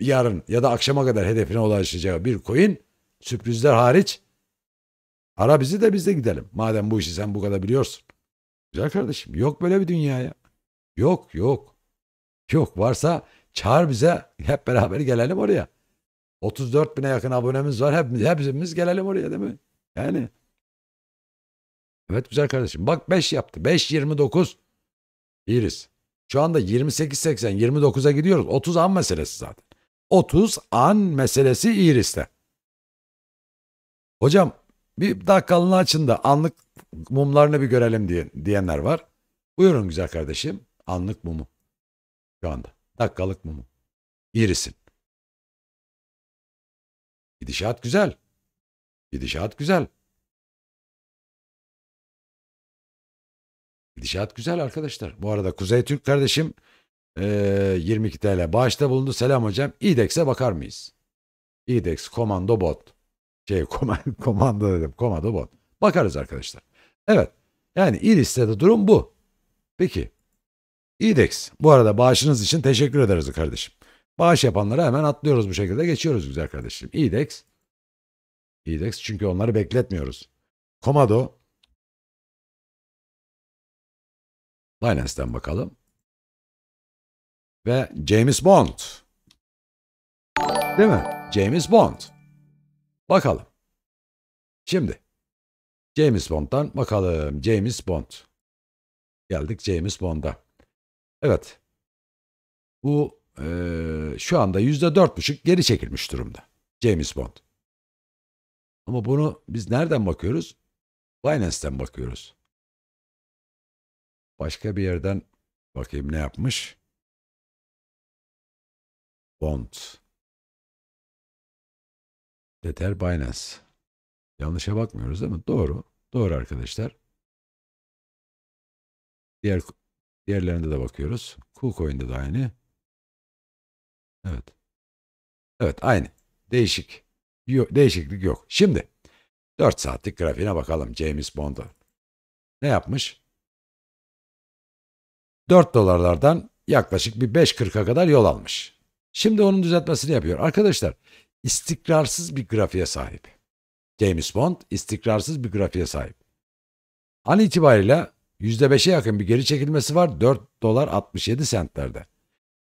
yarın ya da akşama kadar hedefine ulaşacağı bir coin sürprizler hariç ara bizi de biz de gidelim. Madem bu işi sen bu kadar biliyorsun. Güzel kardeşim yok böyle bir dünya ya. Yok yok. Yok varsa çağır bize hep beraber gelelim oraya. 34 bine yakın abonemiz var. Hep, hepimiz gelelim oraya değil mi? Yani Evet güzel kardeşim. Bak 5 yaptı. 5.29. İyiyiz. Şu anda 28.80 29'a gidiyoruz. 30 an meselesi zaten. 30 an meselesi Iris'te. Hocam bir dakikalığına açın da anlık mumlarını bir görelim diye, diyenler var. Buyurun güzel kardeşim. Anlık mumu. Şu anda. Dakikalık mumu. Iris'in. Gidişat güzel. Gidişat güzel. Gidişat güzel arkadaşlar. Bu arada Kuzey Türk kardeşim e, 22 TL bağışta bulundu. Selam hocam. İdex'e bakar mıyız? İdex komando bot. Şey komando dedim. Komando bot. Bakarız arkadaşlar. Evet. Yani İdex'te de durum bu. Peki. İdex. Bu arada bağışınız için teşekkür ederiz kardeşim. Bağış yapanlara hemen atlıyoruz bu şekilde. Geçiyoruz güzel kardeşim. İdex. İdex çünkü onları bekletmiyoruz. Komado Binance'den bakalım. Ve James Bond. Değil mi? James Bond. Bakalım. Şimdi James Bond'dan bakalım. James Bond. Geldik James Bond'a. Evet. Bu e, şu anda yüzde dört buçuk geri çekilmiş durumda. James Bond. Ama bunu biz nereden bakıyoruz? Binance'ten bakıyoruz. Başka bir yerden bakayım ne yapmış? Bond. Deter, Binance. Yanlışa bakmıyoruz değil mi? Doğru. Doğru arkadaşlar. Diğer diğerlerinde de bakıyoruz. KuCoin'de de aynı. Evet. Evet aynı. Değişik. Yo değişiklik yok. Şimdi 4 saatlik grafiğine bakalım James Bond'a. Ne yapmış? 4 dolarlardan yaklaşık bir 5.40'a kadar yol almış. Şimdi onun düzeltmesini yapıyor. Arkadaşlar istikrarsız bir grafiğe sahip. James Bond istikrarsız bir grafiğe sahip. An itibariyle %5'e yakın bir geri çekilmesi var 4 dolar 67 sentlerde.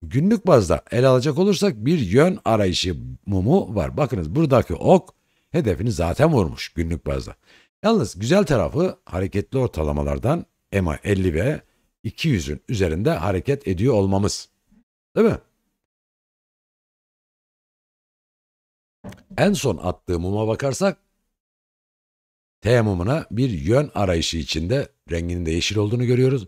Günlük bazda ele alacak olursak bir yön arayışı mumu var. Bakınız buradaki ok hedefini zaten vurmuş günlük bazda. Yalnız güzel tarafı hareketli ortalamalardan EMA 50 ve 200'ün üzerinde hareket ediyor olmamız. Değil mi? En son attığı muma bakarsak T mumuna bir yön arayışı içinde renginin de yeşil olduğunu görüyoruz.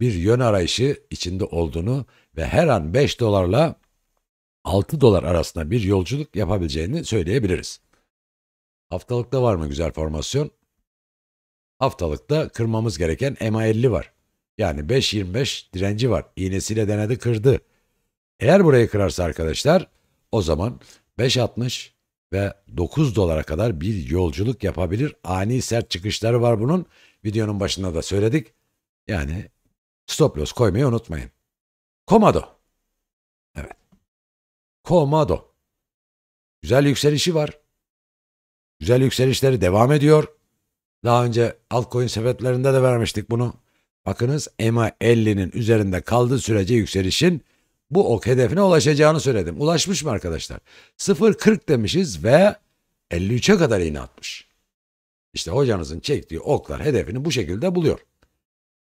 Bir yön arayışı içinde olduğunu ve her an 5 dolarla 6 dolar arasında bir yolculuk yapabileceğini söyleyebiliriz. Haftalıkta var mı güzel formasyon? Haftalıkta kırmamız gereken ma 50 var. Yani 5.25 direnci var. İğnesiyle denedi kırdı. Eğer burayı kırarsa arkadaşlar o zaman 5.60 ve 9 dolara kadar bir yolculuk yapabilir. Ani sert çıkışları var bunun. Videonun başında da söyledik. Yani stop loss koymayı unutmayın. Komodo. Evet. Komodo. Güzel yükselişi var. Güzel yükselişleri devam ediyor. Daha önce altcoin sepetlerinde de vermiştik bunu. Bakınız EMA 50'nin üzerinde kaldığı sürece yükselişin bu ok hedefine ulaşacağını söyledim. Ulaşmış mı arkadaşlar? 0.40 demişiz ve 53'e kadar iğne atmış. İşte hocanızın çektiği oklar hedefini bu şekilde buluyor.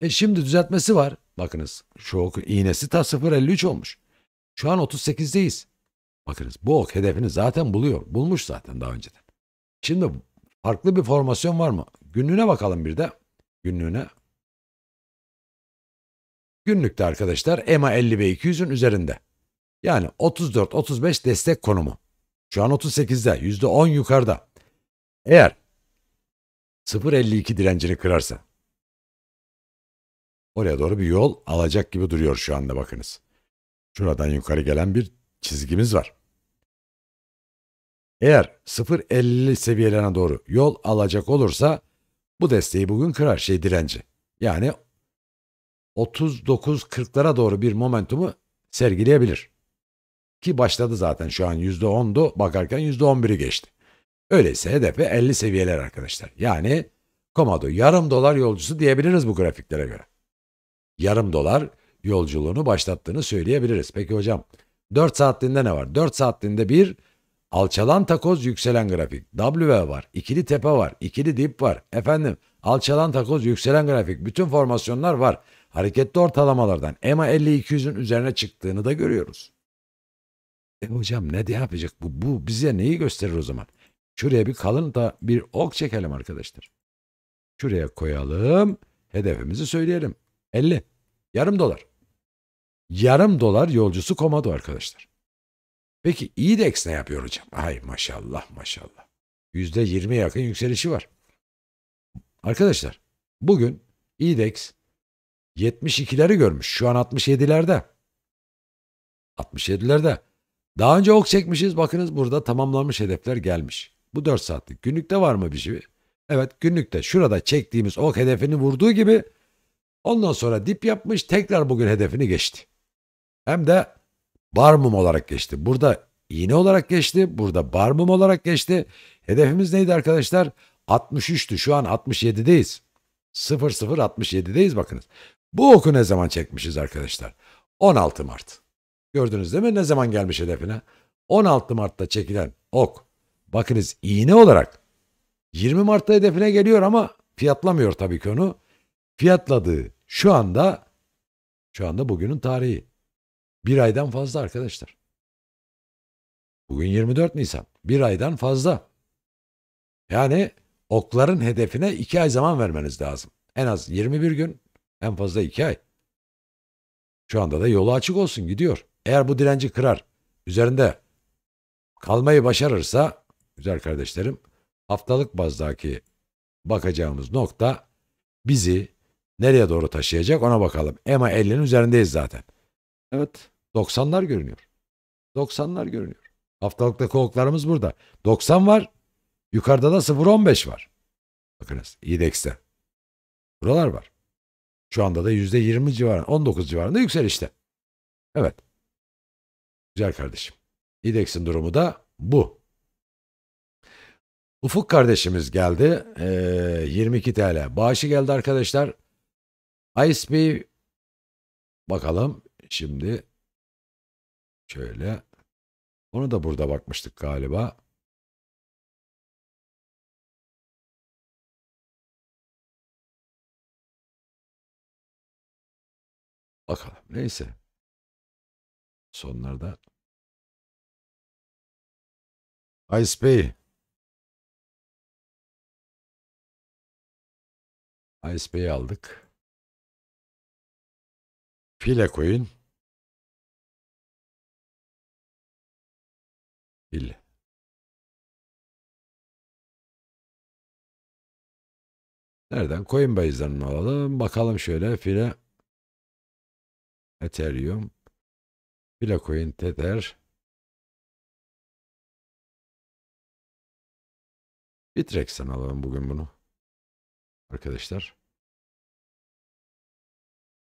E şimdi düzeltmesi var. Bakınız şu ok iğnesi ta 0.53 olmuş. Şu an 38'deyiz. Bakınız bu ok hedefini zaten buluyor. Bulmuş zaten daha önceden. Şimdi farklı bir formasyon var mı? Günlüğüne bakalım bir de. Günlüğüne Günlükte arkadaşlar EMA 50 ve 200'ün üzerinde. Yani 34-35 destek konumu. Şu an 38'de, %10 yukarıda. Eğer 0.52 direncini kırarsa oraya doğru bir yol alacak gibi duruyor şu anda bakınız. Şuradan yukarı gelen bir çizgimiz var. Eğer 0.50 seviyelerine doğru yol alacak olursa bu desteği bugün kırar şey direnci. Yani 39-40'lara doğru bir momentumu sergileyebilir. Ki başladı zaten şu an %10'du bakarken %11'i geçti. Öyleyse hedefe 50 seviyeler arkadaşlar. Yani Komado yarım dolar yolcusu diyebiliriz bu grafiklere göre. Yarım dolar yolculuğunu başlattığını söyleyebiliriz. Peki hocam 4 saatliğinde ne var? 4 saatliğinde bir alçalan takoz yükselen grafik. W var, ikili tepe var, ikili dip var. Efendim alçalan takoz yükselen grafik. Bütün formasyonlar var hareketli ortalamalardan EMA 50-200'ün üzerine çıktığını da görüyoruz. E hocam ne diye yapacak bu? Bu bize neyi gösterir o zaman? Şuraya bir kalın da bir ok çekelim arkadaşlar. Şuraya koyalım. Hedefimizi söyleyelim. 50. Yarım dolar. Yarım dolar yolcusu komado arkadaşlar. Peki İDEX e ne yapıyor hocam? Ay maşallah maşallah. %20 yakın yükselişi var. Arkadaşlar bugün İDEX e 72'leri görmüş. Şu an 67'lerde. 67'lerde. Daha önce ok çekmişiz. Bakınız burada tamamlanmış hedefler gelmiş. Bu 4 saatlik. Günlükte var mı bir şey? Evet günlükte. Şurada çektiğimiz ok hedefini vurduğu gibi ondan sonra dip yapmış. Tekrar bugün hedefini geçti. Hem de barmum olarak geçti. Burada iğne olarak geçti. Burada barmum olarak geçti. Hedefimiz neydi arkadaşlar? 63'tü. Şu an 67'deyiz. 0067'deyiz bakınız. Bu oku ne zaman çekmişiz arkadaşlar? 16 Mart. Gördünüz değil mi ne zaman gelmiş hedefine? 16 Mart'ta çekilen ok. Bakınız iğne olarak 20 Mart'ta hedefine geliyor ama fiyatlamıyor tabii ki onu. Fiyatladığı şu anda şu anda bugünün tarihi. Bir aydan fazla arkadaşlar. Bugün 24 Nisan. Bir aydan fazla. Yani okların hedefine iki ay zaman vermeniz lazım. En az 21 gün en fazla iki ay. Şu anda da yolu açık olsun gidiyor. Eğer bu direnci kırar, üzerinde kalmayı başarırsa güzel kardeşlerim haftalık bazdaki bakacağımız nokta bizi nereye doğru taşıyacak ona bakalım. EMA 50'nin üzerindeyiz zaten. Evet 90'lar görünüyor. 90'lar görünüyor. Haftalıkta kovuklarımız burada. 90 var. Yukarıda da 0.15 var. Bakınız İDEX'te. Buralar var. Şu anda da %20 civarında, 19 civarında yükselişte. Evet. Güzel kardeşim. İdex'in durumu da bu. Ufuk kardeşimiz geldi. Ee, 22 TL. Bağışı geldi arkadaşlar. ISP bakalım şimdi şöyle. Onu da burada bakmıştık galiba. Bakalım neyse. Sonlarda Ice Bey. Ice Bey'i aldık. File koyun. file Nereden? koyun Coinbase'den alalım. Bakalım şöyle file. Ethereum, Filecoin, Tether, Bitrex'ten alalım bugün bunu. Arkadaşlar.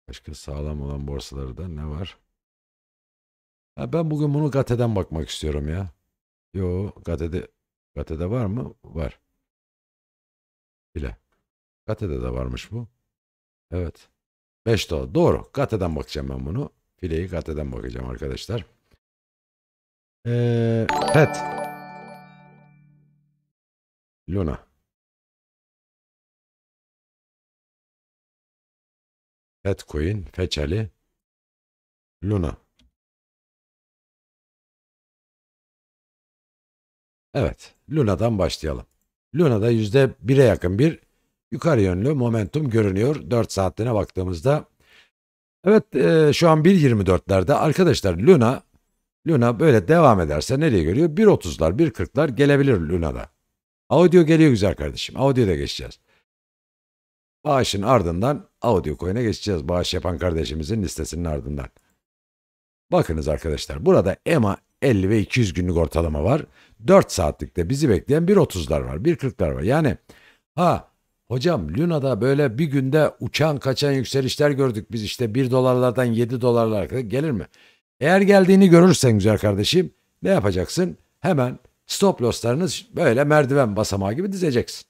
Başka sağlam olan da ne var? Ha ben bugün bunu Gate'den bakmak istiyorum ya. Yo Gate'de Gate'de var mı? Var. Bile. Gate'de de varmış bu. Evet. 5 dolar. Doğru. Kateden bakacağım ben bunu. Fileyi kateden bakacağım arkadaşlar. Ee, pet. Luna. Queen, Feçeli, Luna. Evet, Luna'dan başlayalım. Luna'da %1'e yakın bir yukarı yönlü momentum görünüyor 4 saatliğine baktığımızda. Evet e, şu an 1.24'lerde arkadaşlar Luna Luna böyle devam ederse nereye geliyor? 1.30'lar 1.40'lar gelebilir Luna'da. Audio geliyor güzel kardeşim. Audio da geçeceğiz. Bağışın ardından audio coin'e geçeceğiz. Bağış yapan kardeşimizin listesinin ardından. Bakınız arkadaşlar burada EMA 50 ve 200 günlük ortalama var. 4 saatlikte bizi bekleyen 1.30'lar var, 1.40'lar var. Yani ha Hocam Luna'da böyle bir günde uçan kaçan yükselişler gördük biz işte 1 dolarlardan 7 dolarlara kadar gelir mi? Eğer geldiğini görürsen güzel kardeşim ne yapacaksın? Hemen stop losslarını böyle merdiven basamağı gibi dizeceksin.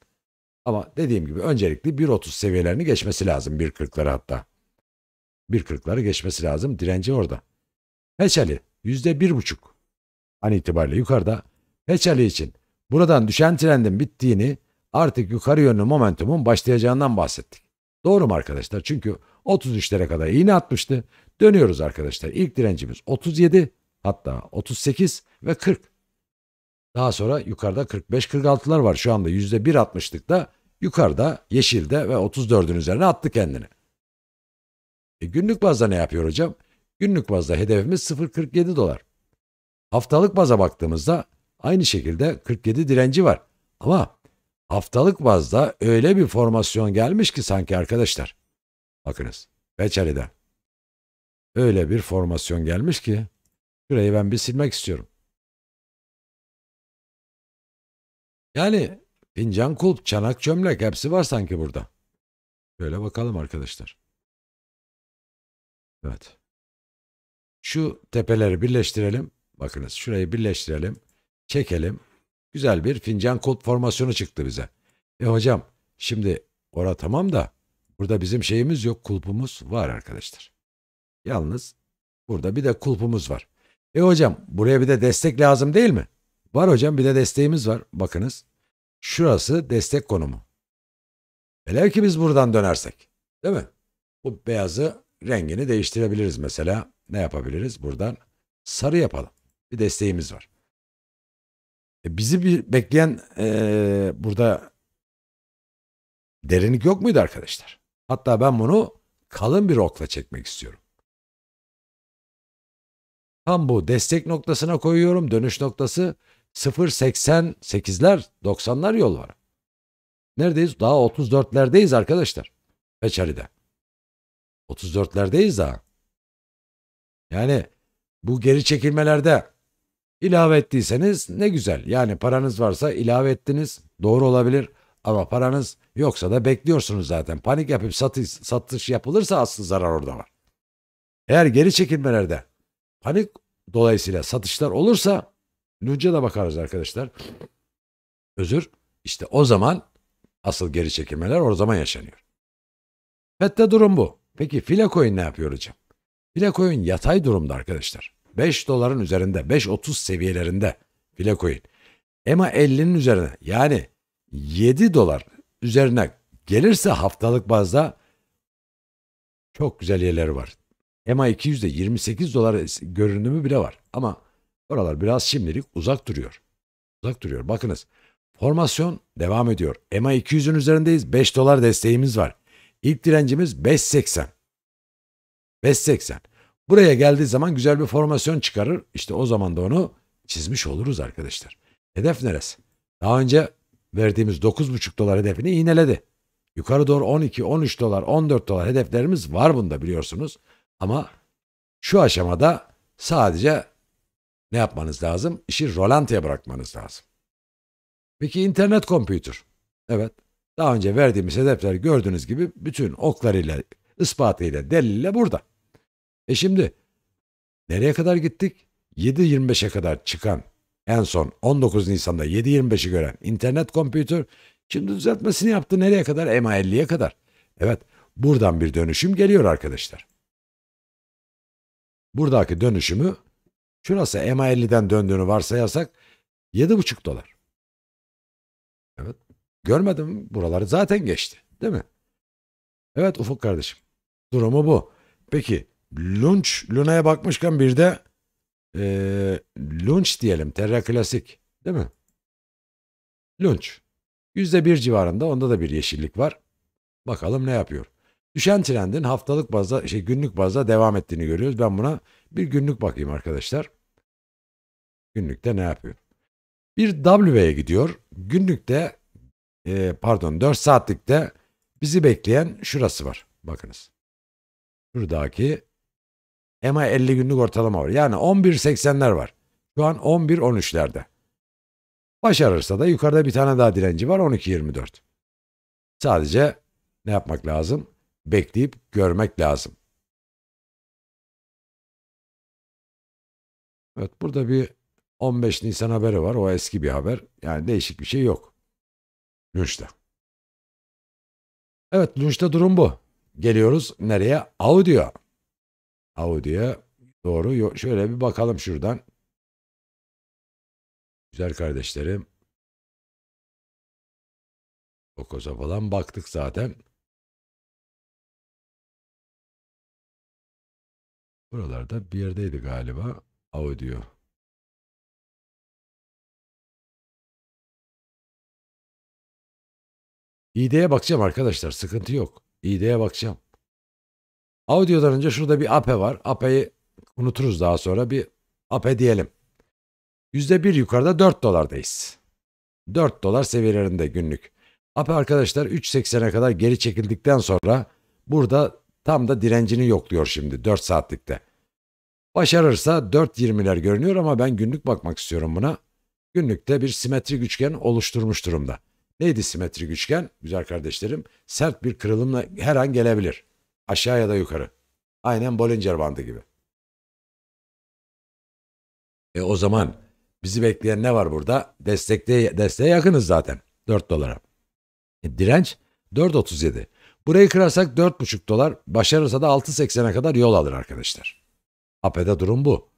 Ama dediğim gibi öncelikli 1.30 seviyelerini geçmesi lazım 1.40'ları hatta. 1.40'ları geçmesi lazım direnci orada. Peçeli %1.5 an itibariyle yukarıda. Peçeli için buradan düşen trendin bittiğini artık yukarı yönlü momentumun başlayacağından bahsettik. Doğru mu arkadaşlar? Çünkü 33'lere kadar iğne atmıştı. Dönüyoruz arkadaşlar. İlk direncimiz 37 hatta 38 ve 40. Daha sonra yukarıda 45-46'lar var. Şu anda %1.60'lıkta yukarıda yeşilde ve 34'ün üzerine attı kendini. E günlük bazda ne yapıyor hocam? Günlük bazda hedefimiz 0.47 dolar. Haftalık baza baktığımızda aynı şekilde 47 direnci var. Ama Haftalık bazda öyle bir formasyon gelmiş ki sanki arkadaşlar. Bakınız. Beçeri'de. Öyle bir formasyon gelmiş ki. Şurayı ben bir silmek istiyorum. Yani fincan kulp, çanak çömlek hepsi var sanki burada. Böyle bakalım arkadaşlar. Evet. Şu tepeleri birleştirelim. Bakınız şurayı birleştirelim. Çekelim. Güzel bir fincan kulp formasyonu çıktı bize. E hocam şimdi ora tamam da burada bizim şeyimiz yok kulpumuz var arkadaşlar. Yalnız burada bir de kulpumuz var. E hocam buraya bir de destek lazım değil mi? Var hocam bir de desteğimiz var. Bakınız şurası destek konumu. Velev ki biz buradan dönersek değil mi? Bu beyazı rengini değiştirebiliriz mesela. Ne yapabiliriz? Buradan sarı yapalım. Bir desteğimiz var. E, bizi bir bekleyen e, burada derinlik yok muydu arkadaşlar? Hatta ben bunu kalın bir okla çekmek istiyorum. Tam bu destek noktasına koyuyorum. Dönüş noktası 0.88'ler 90'lar yol var. Neredeyiz? Daha 34'lerdeyiz arkadaşlar. Peçari'de. 34'lerdeyiz daha. Yani bu geri çekilmelerde İlave ettiyseniz ne güzel. Yani paranız varsa ilave ettiniz. Doğru olabilir. Ama paranız yoksa da bekliyorsunuz zaten. Panik yapıp satış, satış yapılırsa aslı zarar orada var. Eğer geri çekilmelerde panik dolayısıyla satışlar olursa nünce de bakarız arkadaşlar. Özür. İşte o zaman asıl geri çekilmeler o zaman yaşanıyor. FET'te durum bu. Peki filakoyun ne yapıyor hocam? filakoyun yatay durumda arkadaşlar. 5 doların üzerinde 5.30 seviyelerinde koyun. EMA 50'nin üzerine yani 7 dolar üzerine gelirse haftalık bazda çok güzel yerleri var. EMA 200'de 28 dolar görünümü bile var. Ama oralar biraz şimdilik uzak duruyor. Uzak duruyor. Bakınız formasyon devam ediyor. EMA 200'ün üzerindeyiz. 5 dolar desteğimiz var. İlk direncimiz 5.80. 5.80. Buraya geldiği zaman güzel bir formasyon çıkarır. İşte o zaman da onu çizmiş oluruz arkadaşlar. Hedef neresi? Daha önce verdiğimiz 9,5 dolar hedefini iğneledi. Yukarı doğru 12, 13 dolar, 14 dolar hedeflerimiz var bunda biliyorsunuz. Ama şu aşamada sadece ne yapmanız lazım? İşi rolantiye bırakmanız lazım. Peki internet kompütür. Evet. Daha önce verdiğimiz hedefler gördüğünüz gibi bütün oklarıyla, ispatıyla, delille burada. E şimdi nereye kadar gittik? 7.25'e kadar çıkan en son 19 Nisan'da 7.25'i gören internet kompütür şimdi düzeltmesini yaptı nereye kadar? MA50'ye kadar. Evet buradan bir dönüşüm geliyor arkadaşlar. Buradaki dönüşümü şurası MA50'den döndüğünü varsayarsak 7,5 dolar. Evet. Görmedim buraları zaten geçti değil mi? Evet Ufuk kardeşim. Durumu bu. Peki Lunch, Luna'ya bakmışken bir de e, Lunch diyelim. Terra Klasik değil mi? Lunch. %1 civarında onda da bir yeşillik var. Bakalım ne yapıyor. Düşen trendin haftalık bazda şey günlük bazda devam ettiğini görüyoruz. Ben buna bir günlük bakayım arkadaşlar. Günlükte ne yapıyor? Bir W'ye gidiyor. Günlükte e, pardon 4 saatlikte bizi bekleyen şurası var. Bakınız. Şuradaki EMA 50 günlük ortalama var. Yani 11.80'ler var. Şu an 11.13'lerde. Başarırsa da yukarıda bir tane daha direnci var 12.24. Sadece ne yapmak lazım? Bekleyip görmek lazım. Evet burada bir 15 Nisan haberi var. O eski bir haber. Yani değişik bir şey yok. Lunch'ta. Evet Lunch'ta durum bu. Geliyoruz nereye? Audio. Audi'ye doğru. Şöyle bir bakalım şuradan. Güzel kardeşlerim. Okoza falan baktık zaten. Buralarda bir yerdeydi galiba. Audio. İD'ye bakacağım arkadaşlar. Sıkıntı yok. İD'ye bakacağım. Audio'dan önce şurada bir APE var. APE'yi unuturuz daha sonra. Bir APE diyelim. %1 yukarıda 4 dolardayız. 4 dolar seviyelerinde günlük. APE arkadaşlar 3.80'e kadar geri çekildikten sonra burada tam da direncini yokluyor şimdi 4 saatlikte. Başarırsa 4.20'ler görünüyor ama ben günlük bakmak istiyorum buna. Günlükte bir simetrik üçgen oluşturmuş durumda. Neydi simetrik üçgen? Güzel kardeşlerim sert bir kırılımla her an gelebilir. Aşağı ya da yukarı. Aynen Bollinger bandı gibi. E o zaman bizi bekleyen ne var burada? Destekte, desteğe yakınız zaten. 4 dolara. E, direnç 4.37. Burayı kırarsak 4.5 dolar, başarırsa da 6.80'e kadar yol alır arkadaşlar. APE'de durum bu.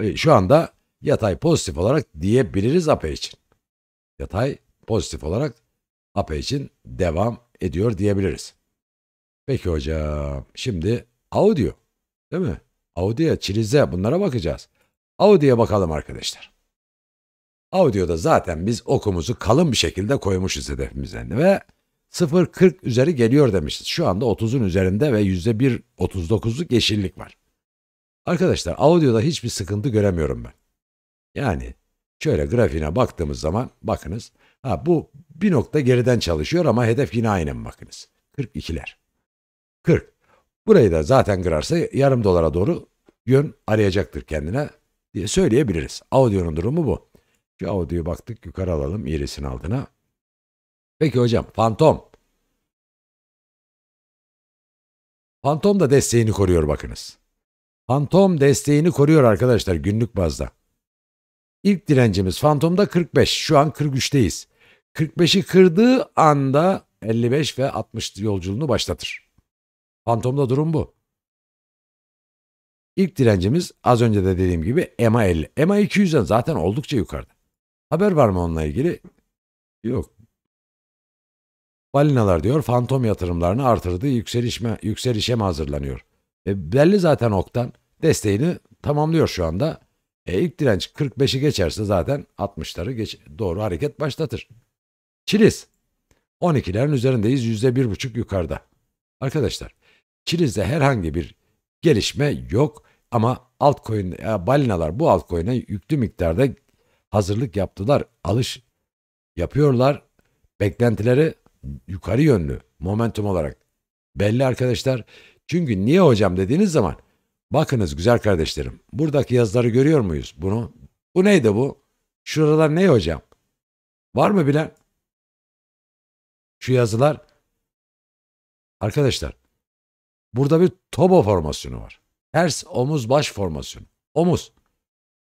E, e, şu anda yatay pozitif olarak diyebiliriz APE için. Yatay pozitif olarak APE için devam ediyor diyebiliriz. Peki hocam. Şimdi audio. Değil mi? Audio, çilize bunlara bakacağız. Audio'ya bakalım arkadaşlar. Audio'da zaten biz okumuzu kalın bir şekilde koymuşuz hedefimizden ve 0.40 üzeri geliyor demişiz. Şu anda 30'un üzerinde ve %1.39'luk yeşillik var. Arkadaşlar audio'da hiçbir sıkıntı göremiyorum ben. Yani şöyle grafiğine baktığımız zaman bakınız. Ha bu bir nokta geriden çalışıyor ama hedef yine aynı bakınız. 42'ler. 40. Burayı da zaten kırarsa yarım dolara doğru yön arayacaktır kendine diye söyleyebiliriz. Audio'nun durumu bu. Şu Audio'yu baktık yukarı alalım irisin altına. Peki hocam Fantom. Fantom da desteğini koruyor bakınız. Fantom desteğini koruyor arkadaşlar günlük bazda. İlk direncimiz Fantom'da 45. Şu an 43'teyiz. 45'i kırdığı anda 55 ve 60 yolculuğunu başlatır. Fantom'da durum bu. İlk direncimiz az önce de dediğim gibi EMA 50. EMA 200'den zaten oldukça yukarıda. Haber var mı onunla ilgili? Yok. Balinalar diyor fantom yatırımlarını artırdığı yükselişme, yükselişe mi hazırlanıyor? E, belli zaten oktan desteğini tamamlıyor şu anda. E, ilk direnç 45'i geçerse zaten 60'ları geç, doğru hareket başlatır. Çiliz. 12'lerin üzerindeyiz %1,5 yukarıda. Arkadaşlar Çiliz'de herhangi bir gelişme yok ama altcoin e, balinalar bu altcoin'e yüklü miktarda hazırlık yaptılar. Alış yapıyorlar. Beklentileri yukarı yönlü momentum olarak belli arkadaşlar. Çünkü niye hocam dediğiniz zaman bakınız güzel kardeşlerim buradaki yazıları görüyor muyuz bunu? Bu neydi bu? Şuralar ne hocam? Var mı bilen? Şu yazılar arkadaşlar Burada bir tobo formasyonu var. Ters omuz baş formasyonu. Omuz,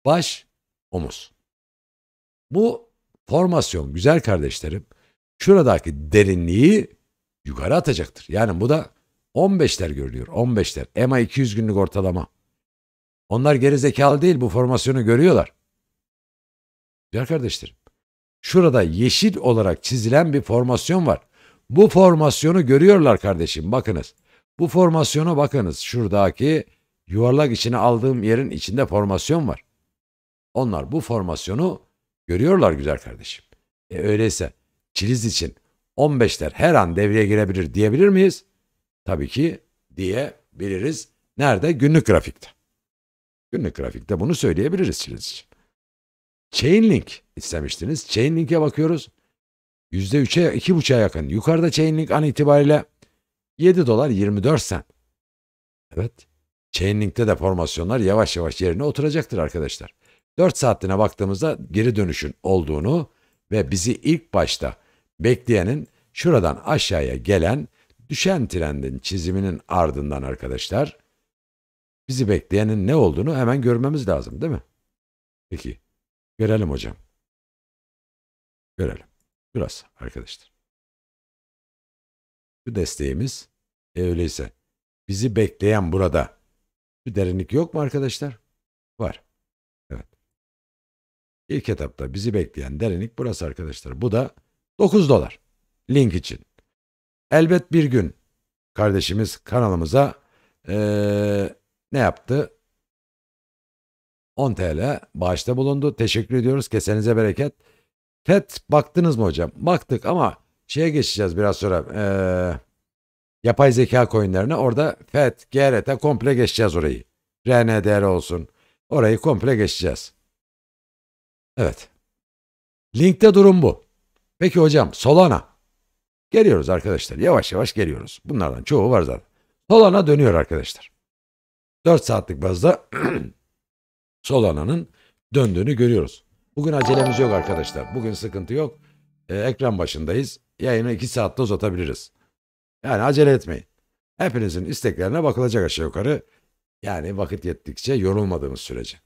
baş, omuz. Bu formasyon güzel kardeşlerim şuradaki derinliği yukarı atacaktır. Yani bu da 15'ler görülüyor. 15'ler. EMA 200 günlük ortalama. Onlar geri zekalı değil bu formasyonu görüyorlar. Güzel kardeşlerim. Şurada yeşil olarak çizilen bir formasyon var. Bu formasyonu görüyorlar kardeşim bakınız. Bu formasyona bakınız. Şuradaki yuvarlak içine aldığım yerin içinde formasyon var. Onlar bu formasyonu görüyorlar güzel kardeşim. E öyleyse Çiliz için 15'ler her an devreye girebilir diyebilir miyiz? Tabii ki diyebiliriz. Nerede? Günlük grafikte. Günlük grafikte bunu söyleyebiliriz Çiliz için. Chainlink istemiştiniz. Chainlink'e bakıyoruz. %3'e 2.5'a yakın. Yukarıda Chainlink an itibariyle 7 dolar 24 sen. Evet. Chainlink'te de formasyonlar yavaş yavaş yerine oturacaktır arkadaşlar. 4 saatine baktığımızda geri dönüşün olduğunu ve bizi ilk başta bekleyenin şuradan aşağıya gelen düşen trendin çiziminin ardından arkadaşlar bizi bekleyenin ne olduğunu hemen görmemiz lazım değil mi? Peki görelim hocam. Görelim. Biraz arkadaşlar. Şu desteğimiz. E öyleyse. Bizi bekleyen burada. Şu derinlik yok mu arkadaşlar? Var. Evet. İlk etapta bizi bekleyen derinlik burası arkadaşlar. Bu da 9 dolar. Link için. Elbet bir gün kardeşimiz kanalımıza ee, ne yaptı? 10 TL bağışta bulundu. Teşekkür ediyoruz. Kesenize bereket. FED baktınız mı hocam? Baktık ama şeye geçeceğiz biraz sonra. Ee, yapay zeka coinlerine orada FED, GRT e e e komple geçeceğiz orayı. RN olsun. Orayı komple geçeceğiz. Evet. Linkte durum bu. Peki hocam Solana. Geliyoruz arkadaşlar. Yavaş yavaş geliyoruz. Bunlardan çoğu var zaten. Solana dönüyor arkadaşlar. 4 saatlik bazda Solana'nın döndüğünü görüyoruz. Bugün acelemiz yok arkadaşlar. Bugün sıkıntı yok e, ekran başındayız. Yayını iki saatte uzatabiliriz. Yani acele etmeyin. Hepinizin isteklerine bakılacak aşağı yukarı. Yani vakit yettikçe yorulmadığımız sürece.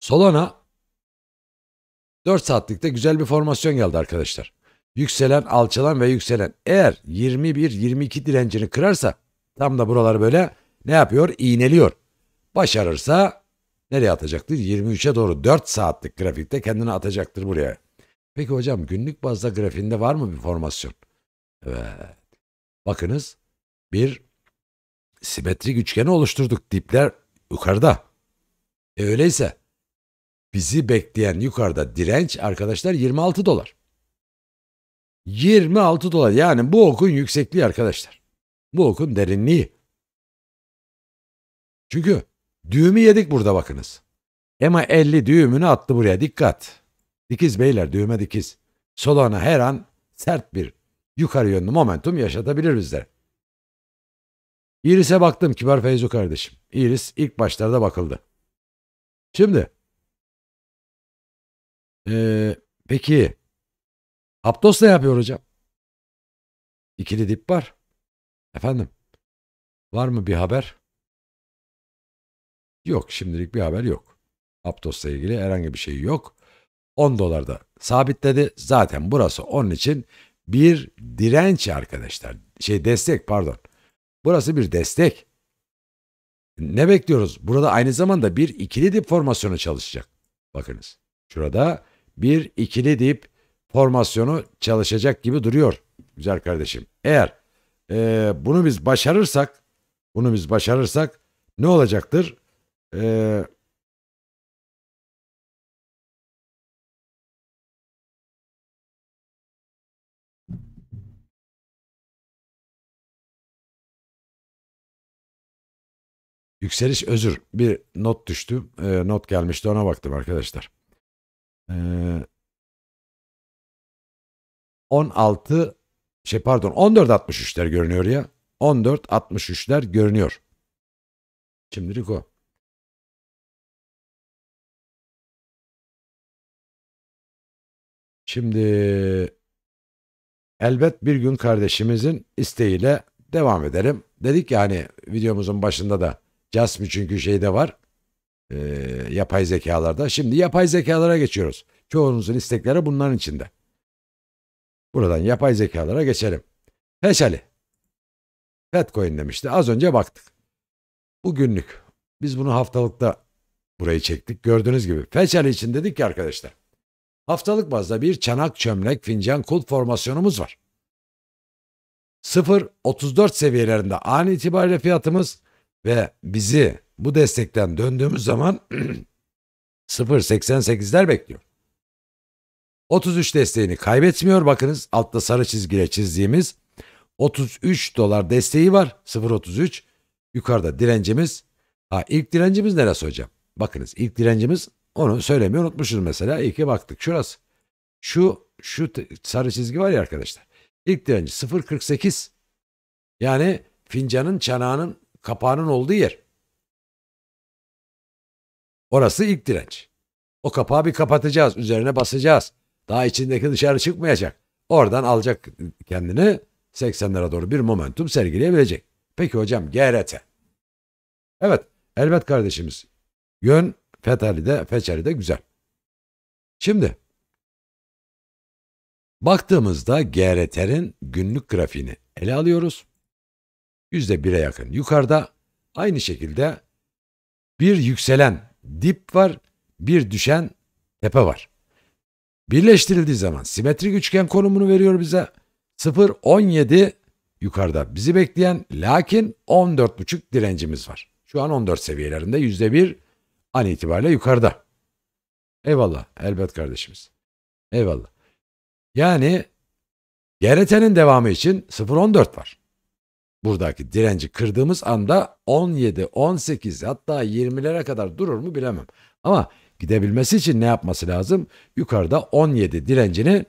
Solana 4 saatlikte güzel bir formasyon geldi arkadaşlar. Yükselen, alçalan ve yükselen. Eğer 21-22 direncini kırarsa tam da buraları böyle ne yapıyor? İğneliyor. Başarırsa nereye atacaktır? 23'e doğru 4 saatlik grafikte kendini atacaktır buraya. Peki hocam günlük bazda grafiğinde var mı bir formasyon? Evet. Bakınız bir simetrik üçgeni oluşturduk. Dipler yukarıda. E öyleyse bizi bekleyen yukarıda direnç arkadaşlar 26 dolar. 26 dolar yani bu okun yüksekliği arkadaşlar. Bu okun derinliği. Çünkü Düğümü yedik burada bakınız. Ema 50 düğümünü attı buraya dikkat. Dikiz beyler düğüme dikiz. Solana her an sert bir yukarı yönlü momentum yaşatabilir bizlere. Iris'e baktım kibar Feyzo kardeşim. Iris ilk başlarda bakıldı. Şimdi. Ee, peki. Aptos ne yapıyor hocam? İkili dip var. Efendim? Var mı bir haber? Yok şimdilik bir haber yok. Aptos'la ilgili herhangi bir şey yok. 10 dolarda sabitledi. Zaten burası onun için bir direnç arkadaşlar. Şey destek pardon. Burası bir destek. Ne bekliyoruz? Burada aynı zamanda bir ikili dip formasyonu çalışacak. Bakınız. Şurada bir ikili dip formasyonu çalışacak gibi duruyor. Güzel kardeşim. Eğer e, bunu biz başarırsak bunu biz başarırsak ne olacaktır? Ee, Yükseliş özür. Bir not düştü. E, not gelmişti ona baktım arkadaşlar. E, ee, 16 şey pardon 14.63'ler görünüyor ya. 14.63'ler görünüyor. Şimdilik o. Şimdi elbet bir gün kardeşimizin isteğiyle devam edelim. Dedik ya hani videomuzun başında da Jasmine çünkü şeyde var e, yapay zekalarda. Şimdi yapay zekalara geçiyoruz. Çoğunuzun istekleri bunların içinde. Buradan yapay zekalara geçelim. Peşali. Petcoin demişti. Az önce baktık. bu günlük Biz bunu haftalıkta burayı çektik. Gördüğünüz gibi. Peşali için dedik ki arkadaşlar. Haftalık bazda bir çanak çömlek fincan kulp formasyonumuz var. 0.34 seviyelerinde an itibariyle fiyatımız ve bizi bu destekten döndüğümüz zaman 0.88'ler bekliyor. 33 desteğini kaybetmiyor. Bakınız altta sarı çizgiyle çizdiğimiz 33 dolar desteği var. 0.33. Yukarıda direncimiz. Ha ilk direncimiz neresi hocam? Bakınız ilk direncimiz onu söylemeyi unutmuşuz mesela. İyi ki baktık. Şurası. Şu şu sarı çizgi var ya arkadaşlar. İlk direnci 0.48. Yani fincanın çanağının kapağının olduğu yer. Orası ilk direnç. O kapağı bir kapatacağız. Üzerine basacağız. Daha içindeki dışarı çıkmayacak. Oradan alacak kendini 80'lere doğru bir momentum sergileyebilecek. Peki hocam GRT. Evet elbet kardeşimiz. Yön Fethali de, Feçeri de güzel. Şimdi baktığımızda GRT'nin günlük grafiğini ele alıyoruz. %1'e yakın yukarıda. Aynı şekilde bir yükselen dip var, bir düşen tepe var. Birleştirildiği zaman simetrik üçgen konumunu veriyor bize. 0.17 yukarıda bizi bekleyen lakin 14.5 direncimiz var. Şu an 14 seviyelerinde %1 an itibariyle yukarıda. Eyvallah elbet kardeşimiz. Eyvallah. Yani GRT'nin devamı için 0.14 var. Buradaki direnci kırdığımız anda 17, 18 hatta 20'lere kadar durur mu bilemem. Ama gidebilmesi için ne yapması lazım? Yukarıda 17 direncini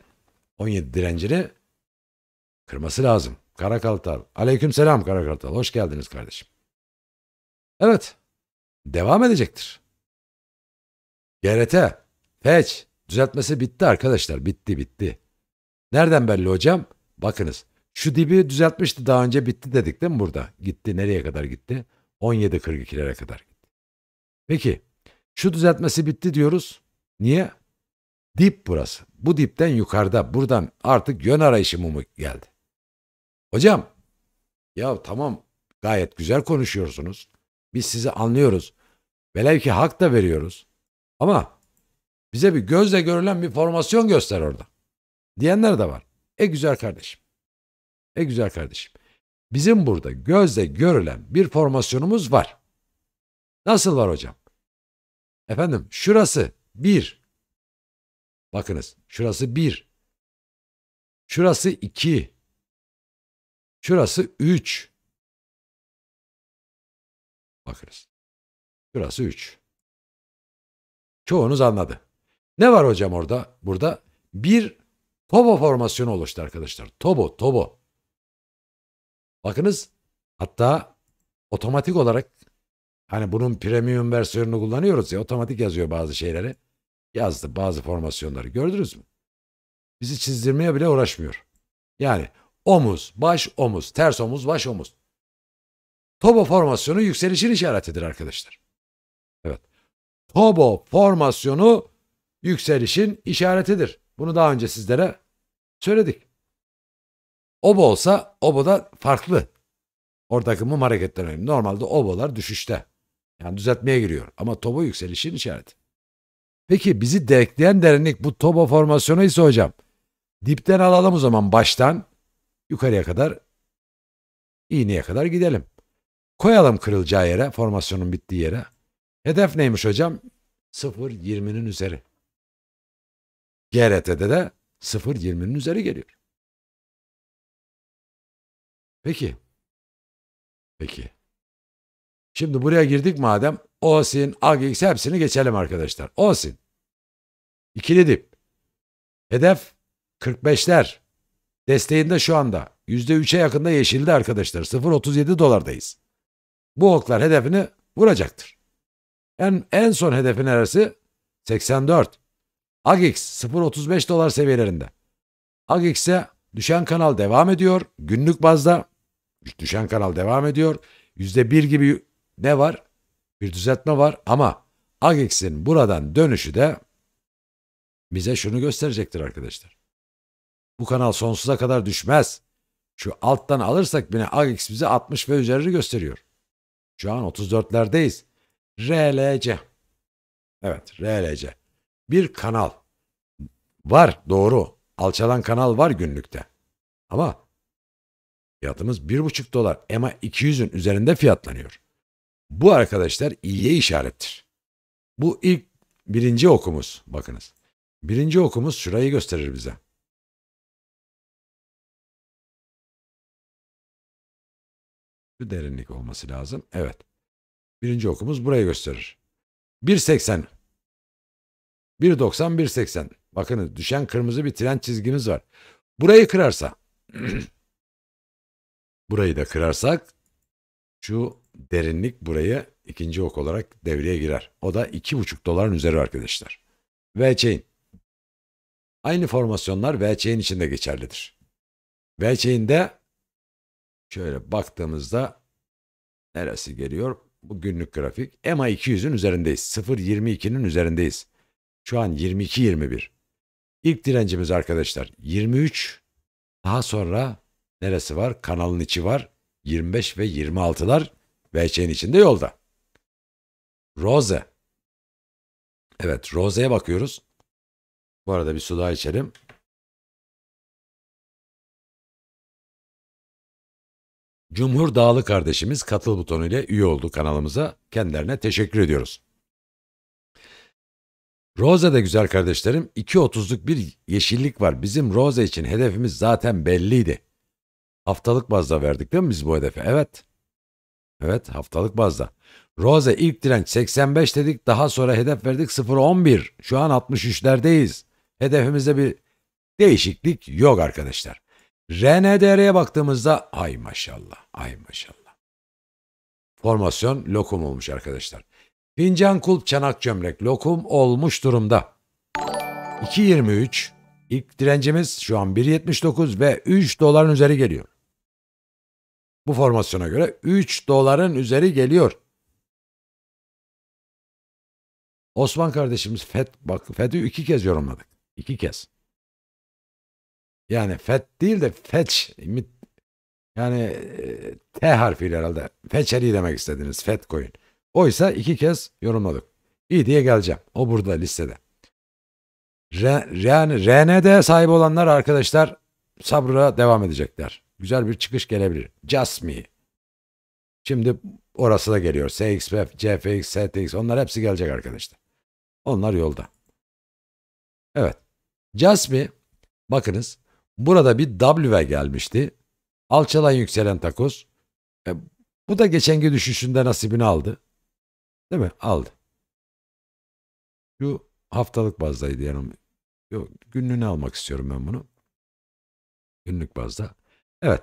17 direncini kırması lazım. Karakartal Aleyküm selam Karakaltal. Hoş geldiniz kardeşim. Evet. Devam edecektir. GRT, Feç, düzeltmesi bitti arkadaşlar. Bitti bitti. Nereden belli hocam? Bakınız. Şu dibi düzeltmişti daha önce bitti dedik değil mi burada? Gitti nereye kadar gitti? 17.42'lere kadar gitti. Peki şu düzeltmesi bitti diyoruz. Niye? Dip burası. Bu dipten yukarıda buradan artık yön arayışı mumu geldi. Hocam ya tamam gayet güzel konuşuyorsunuz. Biz sizi anlıyoruz. Velev ki hak da veriyoruz. Ama bize bir gözle görülen bir formasyon göster orada. Diyenler de var. E güzel kardeşim. E güzel kardeşim. Bizim burada gözle görülen bir formasyonumuz var. Nasıl var hocam? Efendim şurası bir. Bakınız şurası bir. Şurası iki. Şurası üç. Bakınız. Şurası üç. Çoğunuz anladı. Ne var hocam orada? Burada bir Tobo formasyonu oluştu arkadaşlar. Tobo, Tobo. Bakınız hatta otomatik olarak hani bunun premium versiyonunu kullanıyoruz ya otomatik yazıyor bazı şeyleri. Yazdı bazı formasyonları gördünüz mü? Bizi çizdirmeye bile uğraşmıyor. Yani omuz, baş omuz, ters omuz, baş omuz. Tobo formasyonu yükselişin işaretidir arkadaşlar. Tobo formasyonu yükselişin işaretidir. Bunu daha önce sizlere söyledik. Obo olsa obo da farklı. Oradaki mum hareketten önemli. Normalde obolar düşüşte. Yani düzeltmeye giriyor. Ama tobo yükselişin işareti. Peki bizi dekleyen derinlik bu tobo formasyonu ise hocam. Dipten alalım o zaman baştan yukarıya kadar iğneye kadar gidelim. Koyalım kırılacağı yere, formasyonun bittiği yere. Hedef neymiş hocam? 0.20'nin üzeri. GRT'de de 0.20'nin üzeri geliyor. Peki. Peki. Şimdi buraya girdik madem. Osin, AGX hepsini geçelim arkadaşlar. Osin. İkili dip. Hedef 45'ler. Desteğinde şu anda. %3'e yakında yeşildi arkadaşlar. 0.37 dolardayız. Bu oklar hedefini vuracaktır. En, en son hedefin neresi? 84. AGX 0.35 dolar seviyelerinde. AGX'e düşen kanal devam ediyor. Günlük bazda düşen kanal devam ediyor. %1 gibi ne var? Bir düzeltme var ama AGX'in buradan dönüşü de bize şunu gösterecektir arkadaşlar. Bu kanal sonsuza kadar düşmez. Şu alttan alırsak bile AGX bize 60 ve üzeri gösteriyor. Şu an 34'lerdeyiz. RLC. Evet, RLC. Bir kanal var doğru. Alçalan kanal var günlükte. Ama fiyatımız 1,5 dolar. EMA 200'ün üzerinde fiyatlanıyor. Bu arkadaşlar iyiye işarettir. Bu ilk birinci okumuz. Bakınız. Birinci okumuz şurayı gösterir bize. Şu derinlik olması lazım. Evet. Birinci okumuz burayı gösterir. 1.80. 1.90, 1.80. Bakın düşen kırmızı bir tren çizgimiz var. Burayı kırarsa, burayı da kırarsak, şu derinlik burayı ikinci ok olarak devreye girer. O da 2.5 doların üzeri arkadaşlar. V chain. Aynı formasyonlar V chain için geçerlidir. V chain'de şöyle baktığımızda neresi geliyor? Bu günlük grafik. EMA 200'ün üzerindeyiz. 0.22'nin üzerindeyiz. Şu an 22.21. İlk direncimiz arkadaşlar 23. Daha sonra neresi var? Kanalın içi var. 25 ve 26'lar VÇ'nin içinde yolda. Rose. Evet Rose'ye bakıyoruz. Bu arada bir su daha içelim. Cumhur Dağlı kardeşimiz katıl butonu ile üye oldu kanalımıza. Kendilerine teşekkür ediyoruz. Rose de güzel kardeşlerim 2.30'luk bir yeşillik var. Bizim Rose için hedefimiz zaten belliydi. Haftalık bazda verdik değil mi biz bu hedefe? Evet. Evet haftalık bazda. Rose ilk direnç 85 dedik daha sonra hedef verdik 0.11. Şu an 63'lerdeyiz. Hedefimizde bir değişiklik yok arkadaşlar. RNDR'ye baktığımızda ay maşallah, ay maşallah. Formasyon lokum olmuş arkadaşlar. Fincan kulp çanak çömlek lokum olmuş durumda. 2.23 ilk direncimiz şu an 1.79 ve 3 doların üzeri geliyor. Bu formasyona göre 3 doların üzeri geliyor. Osman kardeşimiz FED, bak FED'i iki kez yorumladık. İki kez. Yani fet değil de feç. Yani e, T harfiyle herhalde. Feçeri demek istediniz. Fet koyun. Oysa iki kez yorumladık. İyi diye geleceğim. O burada listede. Re, yani RND sahip olanlar arkadaşlar sabrına devam edecekler. Güzel bir çıkış gelebilir. Just me. Şimdi orası da geliyor. CXF, CFX, STX onlar hepsi gelecek arkadaşlar. Onlar yolda. Evet. Just me. Bakınız Burada bir W gelmişti. Alçalan yükselen takoz. E, bu da geçenki düşüşünde nasibini aldı. Değil mi? Aldı. Şu haftalık bazdaydı yani. Yok, günlüğünü almak istiyorum ben bunu. Günlük bazda. Evet.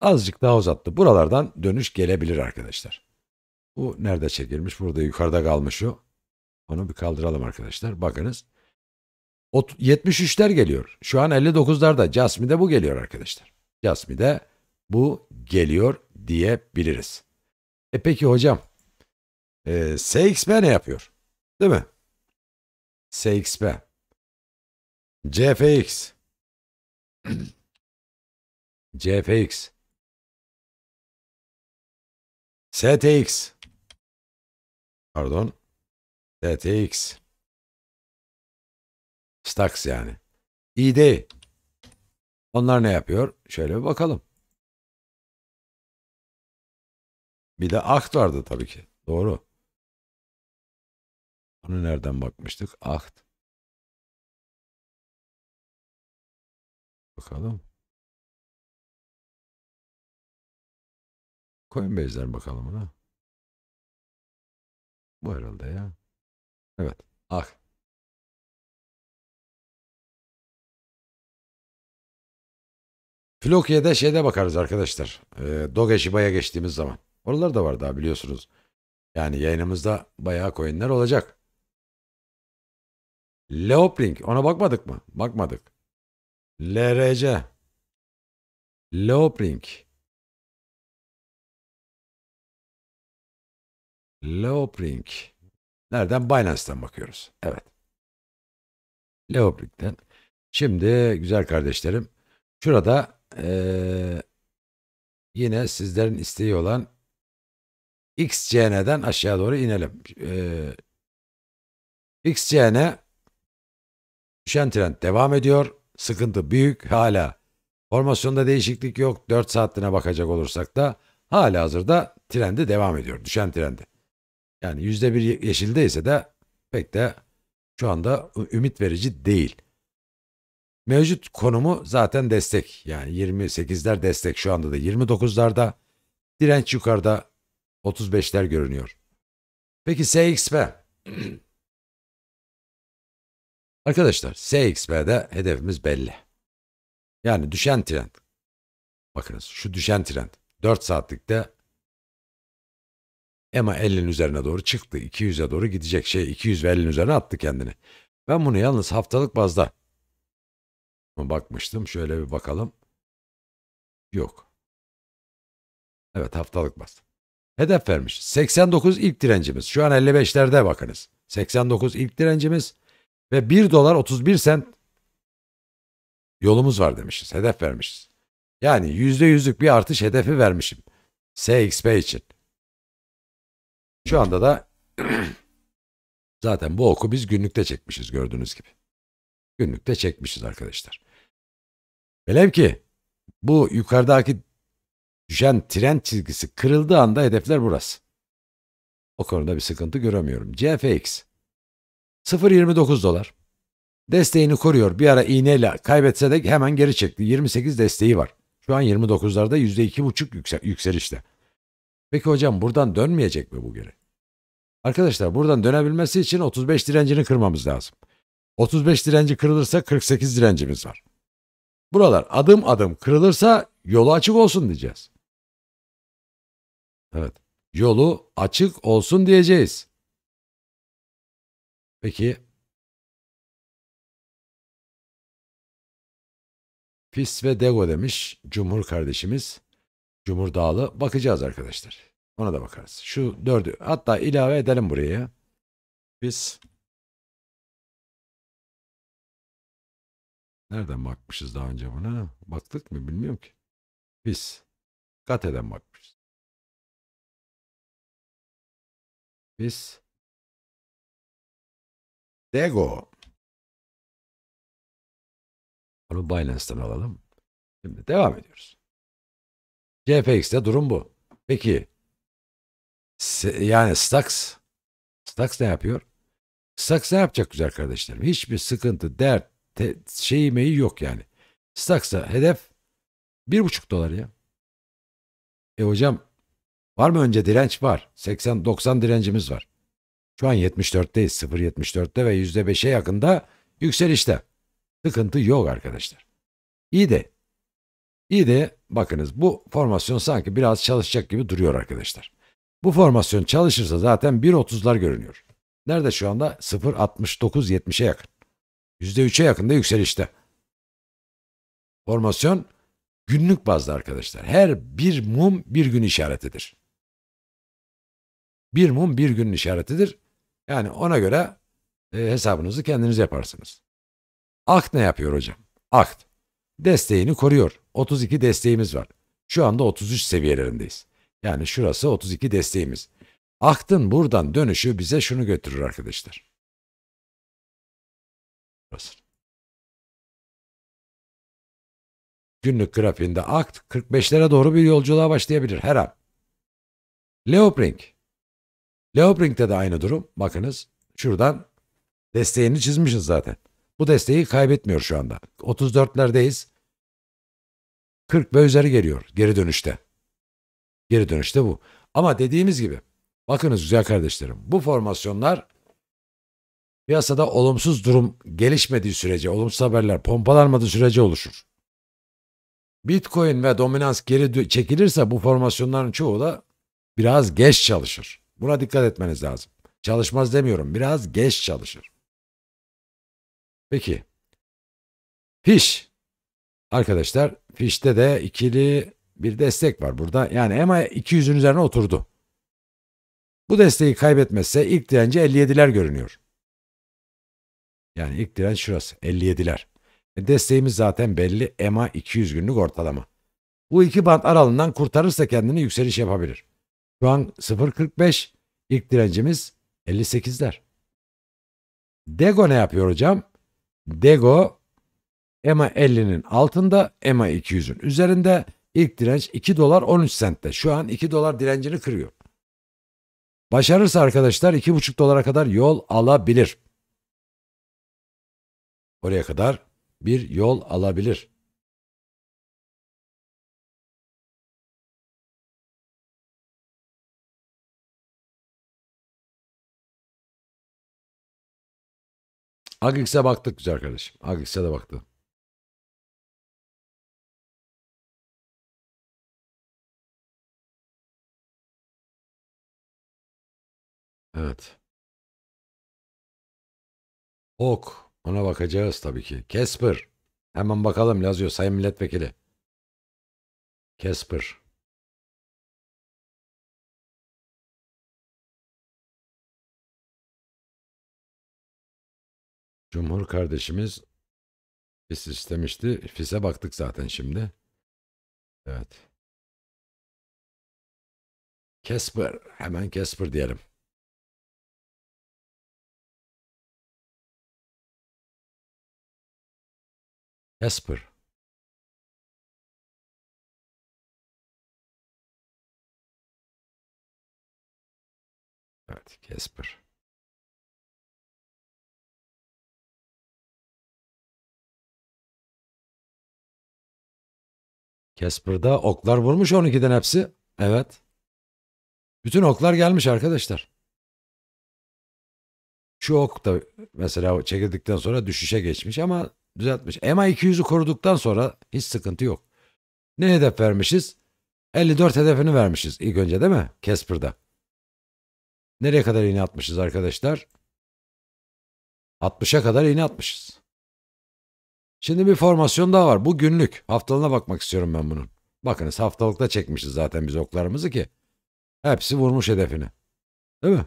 Azıcık daha uzattı. Buralardan dönüş gelebilir arkadaşlar. Bu nerede çekilmiş? Burada yukarıda kalmış o. Onu bir kaldıralım arkadaşlar. Bakınız. 73'ler geliyor. Şu an 59'larda Jasmi'de bu geliyor arkadaşlar. Jasmi'de bu geliyor diyebiliriz. E peki hocam e, SXP ne yapıyor? Değil mi? SXP CFX CFX STX Pardon STX Stax yani. İyi değil. Onlar ne yapıyor? Şöyle bir bakalım. Bir de akt vardı tabii ki. Doğru. Onu nereden bakmıştık? Akt. Bakalım. Coinbase'den bakalım ona. Bu herhalde ya. Evet. Akt. Flokiye'de şeyde bakarız arkadaşlar. E, ee, Doge Shiba'ya geçtiğimiz zaman. Oralar da var daha biliyorsunuz. Yani yayınımızda bayağı coinler olacak. Leopling ona bakmadık mı? Bakmadık. LRC. Leopling. Leopling. Nereden? Binance'ten bakıyoruz. Evet. Leopling'den. Şimdi güzel kardeşlerim şurada ee, yine sizlerin isteği olan XCN'den aşağı doğru inelim. Ee, XCN düşen trend devam ediyor. Sıkıntı büyük hala. Formasyonda değişiklik yok. 4 saatine bakacak olursak da hala hazırda trendi devam ediyor. Düşen trendi. Yani %1 yeşilde ise de pek de şu anda ümit verici değil. Mevcut konumu zaten destek. Yani 28'ler destek şu anda da 29'larda. Direnç yukarıda 35'ler görünüyor. Peki SXP? Arkadaşlar SXP'de hedefimiz belli. Yani düşen trend. Bakınız şu düşen trend. 4 saatlikte EMA 50'nin üzerine doğru çıktı. 200'e doğru gidecek şey 200 ve üzerine attı kendini. Ben bunu yalnız haftalık bazda bakmıştım. Şöyle bir bakalım. Yok. Evet haftalık bas. Hedef vermiş. 89 ilk direncimiz. Şu an 55'lerde bakınız. 89 ilk direncimiz ve 1 dolar 31 sent yolumuz var demişiz. Hedef vermişiz. Yani %100'lük bir artış hedefi vermişim. SXP için. Şu anda da zaten bu oku biz günlükte çekmişiz gördüğünüz gibi. Günlükte çekmişiz arkadaşlar. Velev ki bu yukarıdaki düşen tren çizgisi kırıldığı anda hedefler burası. O konuda bir sıkıntı göremiyorum. CFX 0.29 dolar. Desteğini koruyor. Bir ara iğneyle kaybetse de hemen geri çekti. 28 desteği var. Şu an 29'larda %2,5 yüksel yükselişte. Peki hocam buradan dönmeyecek mi bu geri? Arkadaşlar buradan dönebilmesi için 35 direncini kırmamız lazım. 35 direnci kırılırsa 48 direncimiz var. Buralar adım adım kırılırsa yolu açık olsun diyeceğiz. Evet, yolu açık olsun diyeceğiz. Peki, Pis ve Dego demiş Cumhur kardeşimiz. Cumhur Dağlı. Bakacağız arkadaşlar. Ona da bakarız. Şu dördü. Hatta ilave edelim buraya. Pis Nereden bakmışız daha önce buna? Baktık mı bilmiyorum ki. Biz Gate'den bakmışız. Biz Dego. Onu Binance'dan alalım. Şimdi devam ediyoruz. CFX'te durum bu. Peki yani Stacks, Stacks ne yapıyor? Stacks ne yapacak güzel kardeşlerim? Hiçbir sıkıntı, dert, te, şey yemeği yok yani. Stax'a hedef 1,5 dolar ya. E hocam var mı önce direnç var. 80-90 direncimiz var. Şu an 74'teyiz. 0.74'te ve %5'e yakında yükselişte. Sıkıntı yok arkadaşlar. İyi de iyi de bakınız bu formasyon sanki biraz çalışacak gibi duruyor arkadaşlar. Bu formasyon çalışırsa zaten 1.30'lar görünüyor. Nerede şu anda? 0.69-70'e yakın. %3'e yakında yükselişte. Formasyon günlük bazda arkadaşlar. Her bir mum bir gün işaretidir. Bir mum bir günün işaretidir. Yani ona göre e, hesabınızı kendiniz yaparsınız. Akt ne yapıyor hocam? Akt desteğini koruyor. 32 desteğimiz var. Şu anda 33 seviyelerindeyiz. Yani şurası 32 desteğimiz. Aktın buradan dönüşü bize şunu götürür arkadaşlar burası. Günlük grafiğinde akt 45'lere doğru bir yolculuğa başlayabilir her an. Leopring. Leopring'de de aynı durum. Bakınız şuradan desteğini çizmişiz zaten. Bu desteği kaybetmiyor şu anda. 34'lerdeyiz. 40 ve üzeri geliyor geri dönüşte. Geri dönüşte bu. Ama dediğimiz gibi bakınız güzel kardeşlerim bu formasyonlar Piyasada olumsuz durum gelişmediği sürece, olumsuz haberler pompalanmadığı sürece oluşur. Bitcoin ve dominans geri çekilirse bu formasyonların çoğu da biraz geç çalışır. Buna dikkat etmeniz lazım. Çalışmaz demiyorum, biraz geç çalışır. Peki. Fiş. Arkadaşlar fişte de ikili bir destek var burada. Yani EMA 200'ün üzerine oturdu. Bu desteği kaybetmezse ilk direnci 57'ler görünüyor. Yani ilk direnç şurası 57'ler. E, desteğimiz zaten belli EMA 200 günlük ortalama. Bu iki band aralığından kurtarırsa kendini yükseliş yapabilir. Şu an 0.45 ilk direncimiz 58'ler. Dego ne yapıyor hocam? Dego EMA 50'nin altında EMA 200'ün üzerinde ilk direnç 2 dolar 13 sentte. Şu an 2 dolar direncini kırıyor. Başarırsa arkadaşlar 2,5 dolara kadar yol alabilir. Oraya kadar bir yol alabilir. Agix'e baktık güzel kardeşim. Agix'e de baktı. Evet. Ok. Ona bakacağız tabii ki. Casper. Hemen bakalım Lazio Sayın Milletvekili. Casper. Cumhur kardeşimiz FIS istemişti. FIS'e baktık zaten şimdi. Evet. Casper. Hemen Casper diyelim. Esper Evet, Casper. Casper'da oklar vurmuş 12'den hepsi. Evet. Bütün oklar gelmiş arkadaşlar. Şu ok da mesela çekildikten sonra düşüşe geçmiş ama Düzeltmiş. MA200'ü koruduktan sonra hiç sıkıntı yok. Ne hedef vermişiz? 54 hedefini vermişiz ilk önce değil mi? Casper'da. Nereye kadar iğne atmışız arkadaşlar? 60'a kadar iğne atmışız. Şimdi bir formasyon daha var. Bu günlük. Haftalığına bakmak istiyorum ben bunun. Bakınız haftalıkta çekmişiz zaten biz oklarımızı ki. Hepsi vurmuş hedefini. Değil mi?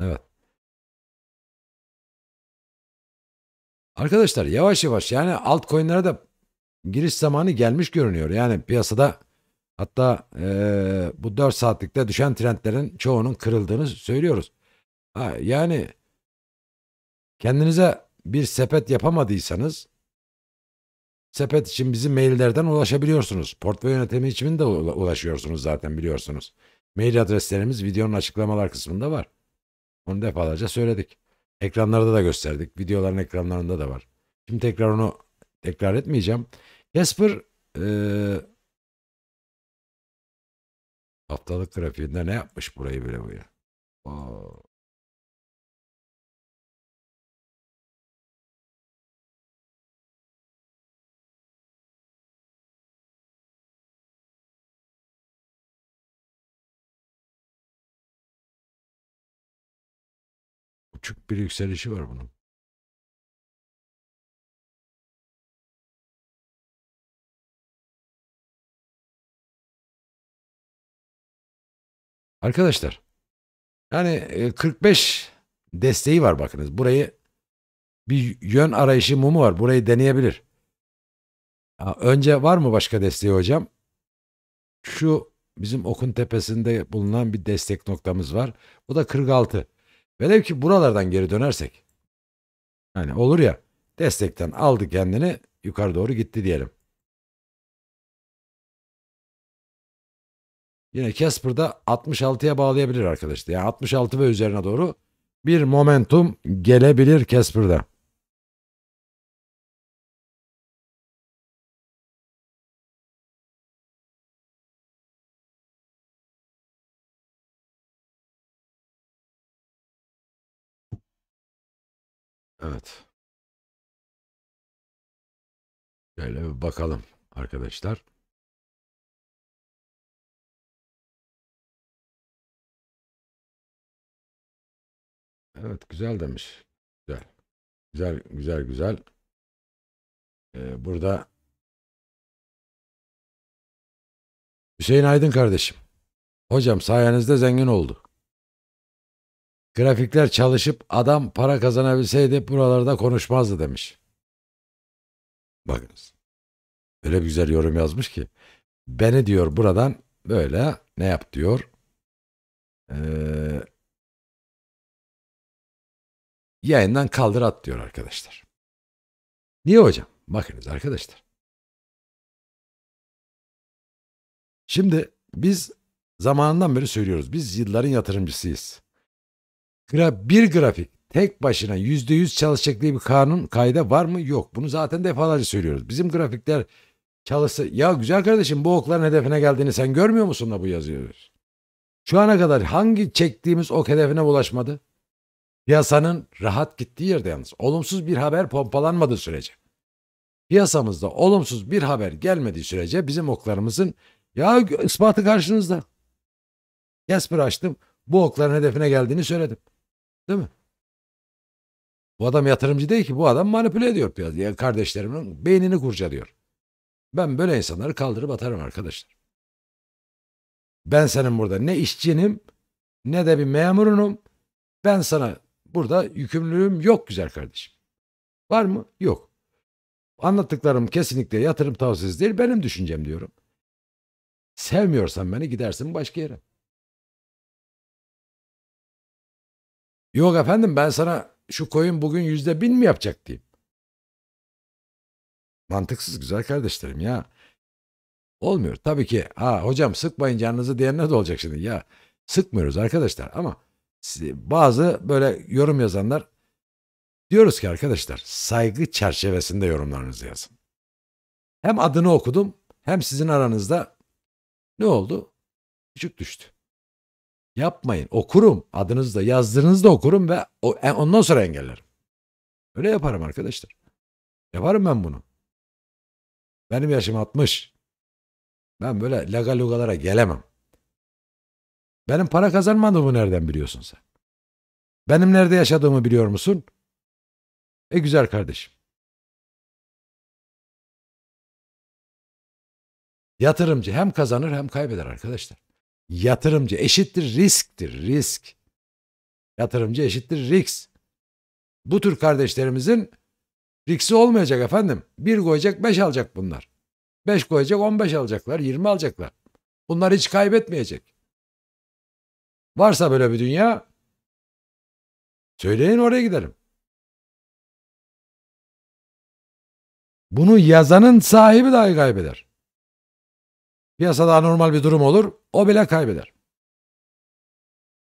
Evet. Arkadaşlar yavaş yavaş yani altcoin'lere de giriş zamanı gelmiş görünüyor. Yani piyasada hatta e, bu 4 saatlikte düşen trendlerin çoğunun kırıldığını söylüyoruz. Ha, yani kendinize bir sepet yapamadıysanız sepet için bizim maillerden ulaşabiliyorsunuz. Portföy yönetimi için de ulaşıyorsunuz zaten biliyorsunuz. Mail adreslerimiz videonun açıklamalar kısmında var. Onu defalarca söyledik. Ekranlarda da gösterdik. Videoların ekranlarında da var. Şimdi tekrar onu tekrar etmeyeceğim. Casper ee, haftalık grafiğinde ne yapmış burayı bile bu ya? Wow. küçük bir yükselişi var bunun. Arkadaşlar yani 45 e, desteği var bakınız. Burayı bir yön arayışı mumu var. Burayı deneyebilir. Önce var mı başka desteği hocam? Şu bizim okun tepesinde bulunan bir destek noktamız var. Bu da 46. Velev ki buralardan geri dönersek. Hani olur ya destekten aldı kendini yukarı doğru gitti diyelim. Yine Casper'da 66'ya bağlayabilir arkadaşlar. Yani 66 ve üzerine doğru bir momentum gelebilir Casper'da. Evet. Şöyle bir bakalım arkadaşlar. Evet güzel demiş. Güzel. Güzel güzel güzel. Ee, burada Hüseyin Aydın kardeşim. Hocam sayenizde zengin oldu. Grafikler çalışıp adam para kazanabilseydi buralarda konuşmazdı demiş. Bakınız. Öyle bir güzel yorum yazmış ki. Beni diyor buradan böyle ne yap diyor. Ee, yayından kaldır at diyor arkadaşlar. Niye hocam? Bakınız arkadaşlar. Şimdi biz zamanından beri söylüyoruz. Biz yılların yatırımcısıyız bir grafik tek başına yüzde yüz çalışacak diye bir kanun kayda var mı? Yok. Bunu zaten defalarca söylüyoruz. Bizim grafikler çalışsa ya güzel kardeşim bu okların hedefine geldiğini sen görmüyor musun da bu yazıyoruz. Şu ana kadar hangi çektiğimiz ok hedefine ulaşmadı? Piyasanın rahat gittiği yerde yalnız olumsuz bir haber pompalanmadığı sürece. Piyasamızda olumsuz bir haber gelmediği sürece bizim oklarımızın ya ispatı karşınızda. Jasper açtım bu okların hedefine geldiğini söyledim. Değil mi? Bu adam yatırımcı değil ki. Bu adam manipüle ediyor piyasayı. Yani kardeşlerimin beynini kurcalıyor. Ben böyle insanları kaldırıp atarım arkadaşlar. Ben senin burada ne işçinim ne de bir memurunum. Ben sana burada yükümlülüğüm yok güzel kardeşim. Var mı? Yok. Anlattıklarım kesinlikle yatırım tavsiyesi değil benim düşüncem diyorum. Sevmiyorsan beni gidersin başka yere. Yok efendim ben sana şu koyun bugün yüzde bin mi yapacak diyeyim. Mantıksız güzel kardeşlerim ya. Olmuyor. Tabii ki ha hocam sıkmayın canınızı diyenler de olacak şimdi ya. Sıkmıyoruz arkadaşlar ama bazı böyle yorum yazanlar diyoruz ki arkadaşlar saygı çerçevesinde yorumlarınızı yazın. Hem adını okudum hem sizin aranızda ne oldu? Küçük düştü. Yapmayın. Okurum. Adınızı da yazdığınızı da okurum ve e, ondan sonra engellerim. Öyle yaparım arkadaşlar. Yaparım ben bunu. Benim yaşım 60. Ben böyle legal lugalara gelemem. Benim para kazanmadığımı nereden biliyorsun sen? Benim nerede yaşadığımı biliyor musun? E güzel kardeşim. Yatırımcı hem kazanır hem kaybeder arkadaşlar. Yatırımcı eşittir risktir, risk. Yatırımcı eşittir risk. Bu tür kardeşlerimizin riksi olmayacak efendim. Bir koyacak beş alacak bunlar. Beş koyacak on beş alacaklar, yirmi alacaklar. Bunlar hiç kaybetmeyecek. Varsa böyle bir dünya söyleyin oraya giderim. Bunu yazanın sahibi dahi kaybeder. Piyasada anormal bir durum olur. O bile kaybeder.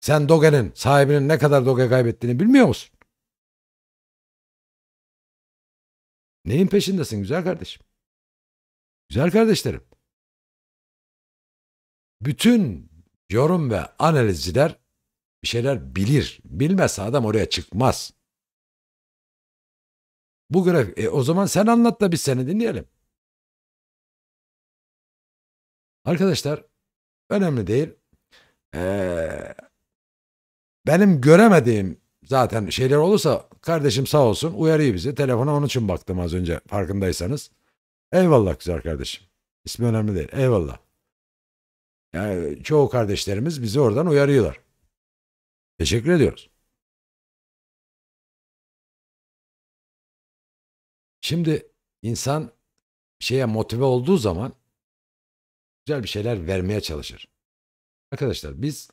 Sen Doge'nin sahibinin ne kadar Doge kaybettiğini bilmiyor musun? Neyin peşindesin güzel kardeşim? Güzel kardeşlerim. Bütün yorum ve analizciler bir şeyler bilir. Bilmezse adam oraya çıkmaz. Bu grafik. E, o zaman sen anlat da biz seni dinleyelim. Arkadaşlar önemli değil. Ee, benim göremediğim zaten şeyler olursa kardeşim sağ olsun uyarıyor bizi. Telefona onun için baktım az önce farkındaysanız. Eyvallah güzel kardeşim. İsmi önemli değil. Eyvallah. Yani çoğu kardeşlerimiz bizi oradan uyarıyorlar. Teşekkür ediyoruz. Şimdi insan şeye motive olduğu zaman güzel bir şeyler vermeye çalışır. Arkadaşlar biz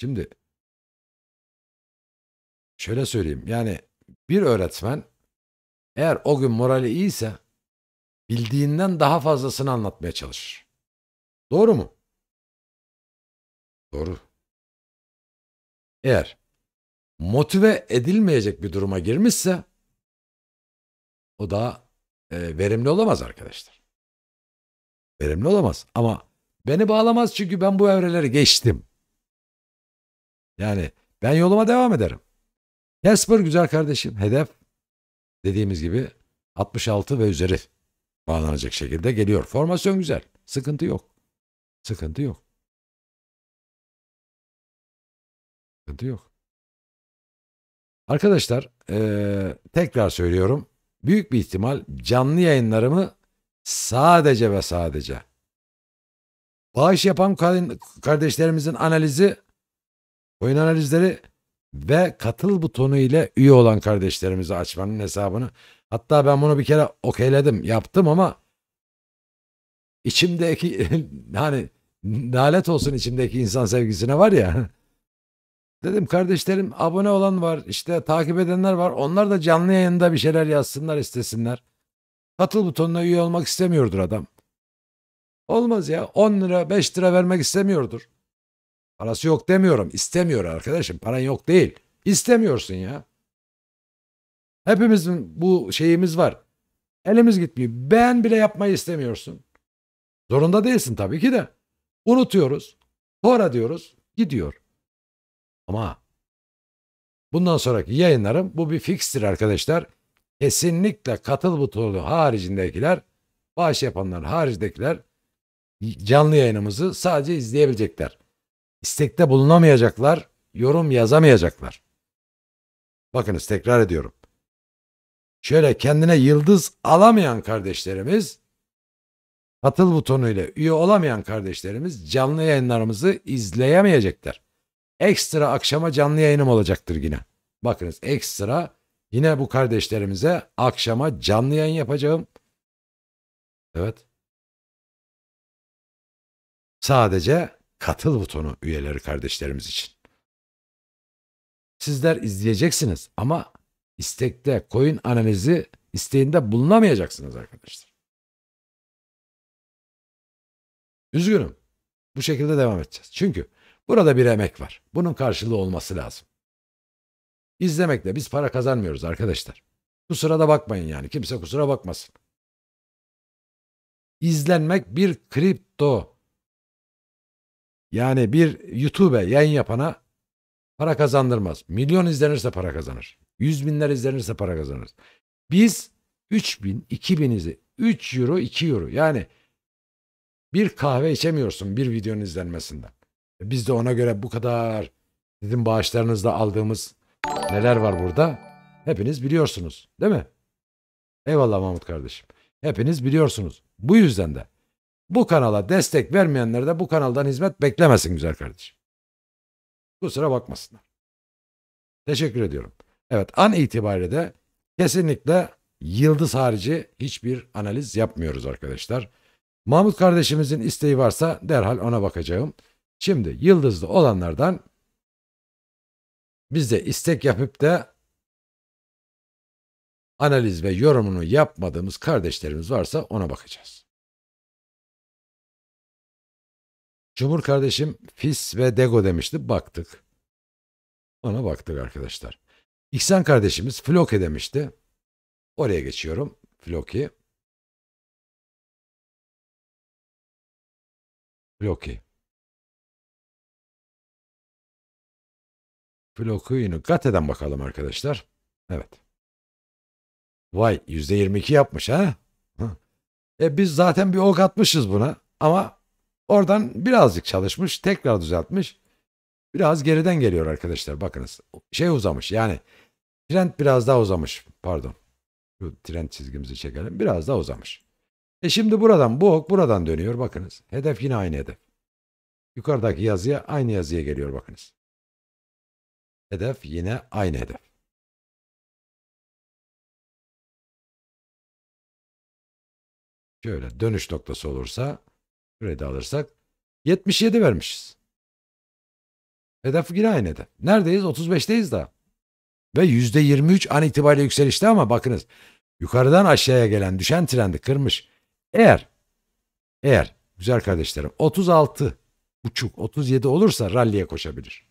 şimdi şöyle söyleyeyim. Yani bir öğretmen eğer o gün morali iyiyse bildiğinden daha fazlasını anlatmaya çalışır. Doğru mu? Doğru. Eğer motive edilmeyecek bir duruma girmişse o da e, verimli olamaz arkadaşlar verimli olamaz. Ama beni bağlamaz çünkü ben bu evreleri geçtim. Yani ben yoluma devam ederim. Casper güzel kardeşim hedef dediğimiz gibi 66 ve üzeri bağlanacak şekilde geliyor. Formasyon güzel. Sıkıntı yok. Sıkıntı yok. Sıkıntı yok. Arkadaşlar ee, tekrar söylüyorum. Büyük bir ihtimal canlı yayınlarımı Sadece ve sadece. Bağış yapan kardeşlerimizin analizi, oyun analizleri ve katıl butonu ile üye olan kardeşlerimizi açmanın hesabını. Hatta ben bunu bir kere okeyledim, yaptım ama içimdeki hani lanet olsun içimdeki insan sevgisine var ya. Dedim kardeşlerim abone olan var işte takip edenler var. Onlar da canlı yayında bir şeyler yazsınlar istesinler. Katıl butonuna üye olmak istemiyordur adam. Olmaz ya. 10 lira 5 lira vermek istemiyordur. Parası yok demiyorum. İstemiyor arkadaşım. Paran yok değil. İstemiyorsun ya. Hepimizin bu şeyimiz var. Elimiz gitmiyor. Ben bile yapmayı istemiyorsun. Zorunda değilsin tabii ki de. Unutuyoruz. Sonra diyoruz. Gidiyor. Ama bundan sonraki yayınlarım bu bir fikstir arkadaşlar kesinlikle katıl butonu haricindekiler, bağış yapanlar haricindekiler canlı yayınımızı sadece izleyebilecekler. İstekte bulunamayacaklar, yorum yazamayacaklar. Bakınız tekrar ediyorum. Şöyle kendine yıldız alamayan kardeşlerimiz, katıl butonu ile üye olamayan kardeşlerimiz canlı yayınlarımızı izleyemeyecekler. Ekstra akşama canlı yayınım olacaktır yine. Bakınız ekstra Yine bu kardeşlerimize akşama canlı yayın yapacağım. Evet. Sadece katıl butonu üyeleri kardeşlerimiz için. Sizler izleyeceksiniz ama istekte koyun analizi isteğinde bulunamayacaksınız arkadaşlar. Üzgünüm. Bu şekilde devam edeceğiz. Çünkü burada bir emek var. Bunun karşılığı olması lazım. İzlemekle biz para kazanmıyoruz arkadaşlar. Kusura da bakmayın yani kimse kusura bakmasın. İzlenmek bir kripto yani bir YouTube'e yayın yapana para kazandırmaz. Milyon izlenirse para kazanır. Yüz binler izlenirse para kazanır. Biz 3 bin, 2 bin izi, 3 euro, 2 euro yani bir kahve içemiyorsun bir videonun izlenmesinden. E biz de ona göre bu kadar sizin bağışlarınızla aldığımız Neler var burada? Hepiniz biliyorsunuz, değil mi? Eyvallah Mahmut kardeşim. Hepiniz biliyorsunuz. Bu yüzden de bu kanala destek vermeyenler de bu kanaldan hizmet beklemesin güzel kardeşim. Kusura bakmasınlar. Teşekkür ediyorum. Evet an itibariyle de kesinlikle yıldız harici hiçbir analiz yapmıyoruz arkadaşlar. Mahmut kardeşimizin isteği varsa derhal ona bakacağım. Şimdi yıldızlı olanlardan biz de istek yapıp da analiz ve yorumunu yapmadığımız kardeşlerimiz varsa ona bakacağız. Cumhur kardeşim Fis ve Dego demişti. Baktık. Ona baktık arkadaşlar. İhsan kardeşimiz Floki demişti. Oraya geçiyorum. Floki. Floki. Blokuinu Gate'den bakalım arkadaşlar. Evet. Vay %22 yapmış ha. E biz zaten bir ok atmışız buna ama oradan birazcık çalışmış tekrar düzeltmiş. Biraz geriden geliyor arkadaşlar bakınız. Şey uzamış yani trend biraz daha uzamış pardon. Şu trend çizgimizi çekelim biraz daha uzamış. E şimdi buradan bu ok buradan dönüyor bakınız. Hedef yine aynı hedef. Yukarıdaki yazıya aynı yazıya geliyor bakınız. Hedef yine aynı hedef. Şöyle dönüş noktası olursa da alırsak 77 vermişiz. Hedef yine aynı hedef. Neredeyiz? 35'teyiz daha. Ve %23 an itibariyle yükselişte ama bakınız yukarıdan aşağıya gelen düşen trendi kırmış. Eğer eğer güzel kardeşlerim 36 buçuk 37 olursa ralliye koşabilir.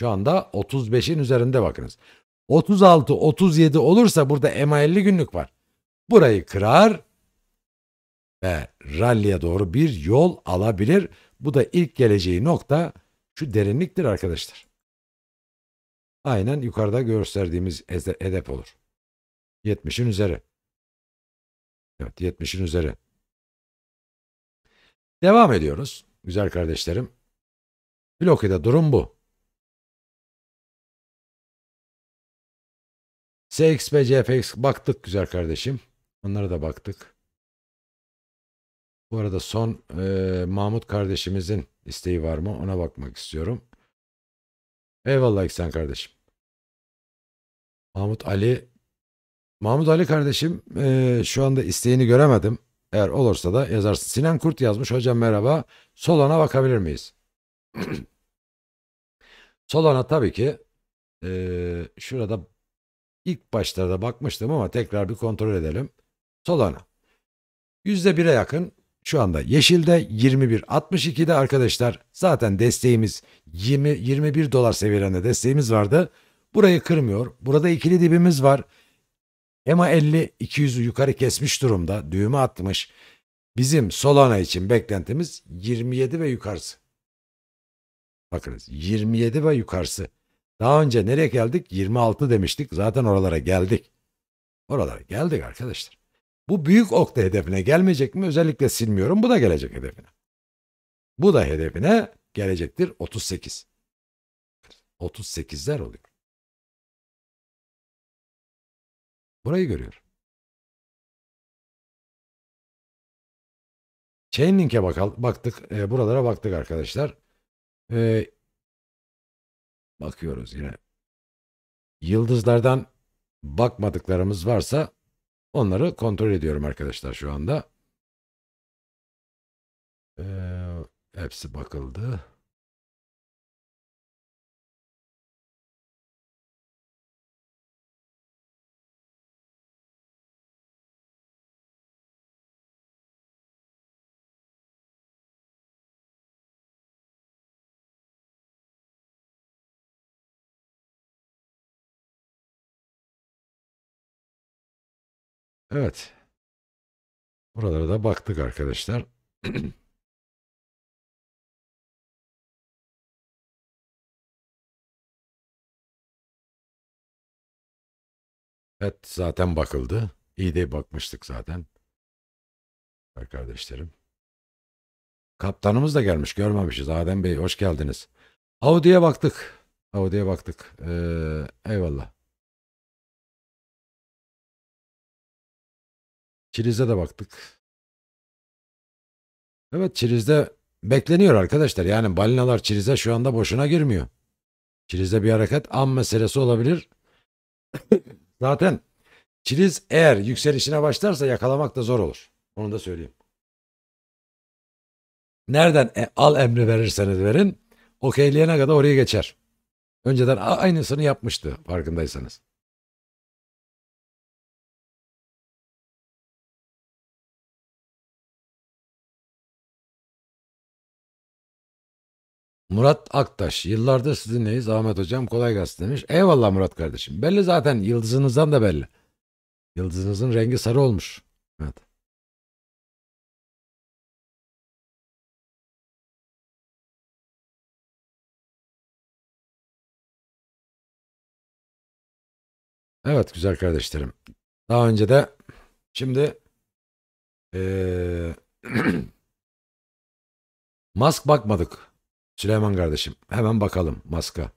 Şu anda 35'in üzerinde bakınız. 36 37 olursa burada ma 50 günlük var. Burayı kırar ve rallye doğru bir yol alabilir. Bu da ilk geleceği nokta şu derinliktir arkadaşlar. Aynen yukarıda gösterdiğimiz hedef olur. 70'in üzeri. Evet 70'in üzeri. Devam ediyoruz güzel kardeşlerim. Bloke'de durum bu. CX ve CFX baktık güzel kardeşim. Onlara da baktık. Bu arada son e, Mahmut kardeşimizin isteği var mı? Ona bakmak istiyorum. Eyvallah İhsan kardeşim. Mahmut Ali Mahmut Ali kardeşim e, şu anda isteğini göremedim. Eğer olursa da yazarsın. Sinan Kurt yazmış. Hocam merhaba. Solana bakabilir miyiz? Solana tabii ki e, şurada İlk başlarda bakmıştım ama tekrar bir kontrol edelim. Solana. %1'e yakın şu anda yeşilde 21.62'de arkadaşlar zaten desteğimiz 20 21 dolar seviyelerinde desteğimiz vardı. Burayı kırmıyor. Burada ikili dibimiz var. EMA 50 200'ü yukarı kesmiş durumda. Düğümü atmış. Bizim Solana için beklentimiz 27 ve yukarısı. Bakınız 27 ve yukarısı. Daha önce nereye geldik? 26 demiştik. Zaten oralara geldik. Oralara geldik arkadaşlar. Bu büyük okta hedefine gelmeyecek mi? Özellikle silmiyorum. Bu da gelecek hedefine. Bu da hedefine gelecektir 38. 38'ler oluyor. Burayı görüyor. Chainlink'e baktık. E, buralara baktık arkadaşlar. E, Bakıyoruz yine. Yıldızlardan bakmadıklarımız varsa onları kontrol ediyorum arkadaşlar şu anda. Ee, hepsi bakıldı. Evet. Buralara da baktık arkadaşlar. evet zaten bakıldı. İyi de bakmıştık zaten. arkadaşlarım. Kaptanımız da gelmiş. Görmemişiz. Adem Bey hoş geldiniz. Audi'ye baktık. Audi'ye baktık. Ee, eyvallah. Çirize de baktık. Evet Çiriz'de bekleniyor arkadaşlar. Yani balinalar Çiriz'e şu anda boşuna girmiyor. Çiriz'de bir hareket an meselesi olabilir. Zaten Çiriz eğer yükselişine başlarsa yakalamak da zor olur. Onu da söyleyeyim. Nereden e, al emri verirseniz verin okeyleyene kadar oraya geçer. Önceden aynısını yapmıştı farkındaysanız. Murat Aktaş, yıllardır sizinleyiz Ahmet Hocam kolay gelsin demiş. Eyvallah Murat kardeşim. Belli zaten yıldızınızdan da belli. Yıldızınızın rengi sarı olmuş. Evet. Evet güzel kardeşlerim. Daha önce de şimdi ee, mask bakmadık. Süleyman kardeşim hemen bakalım maska.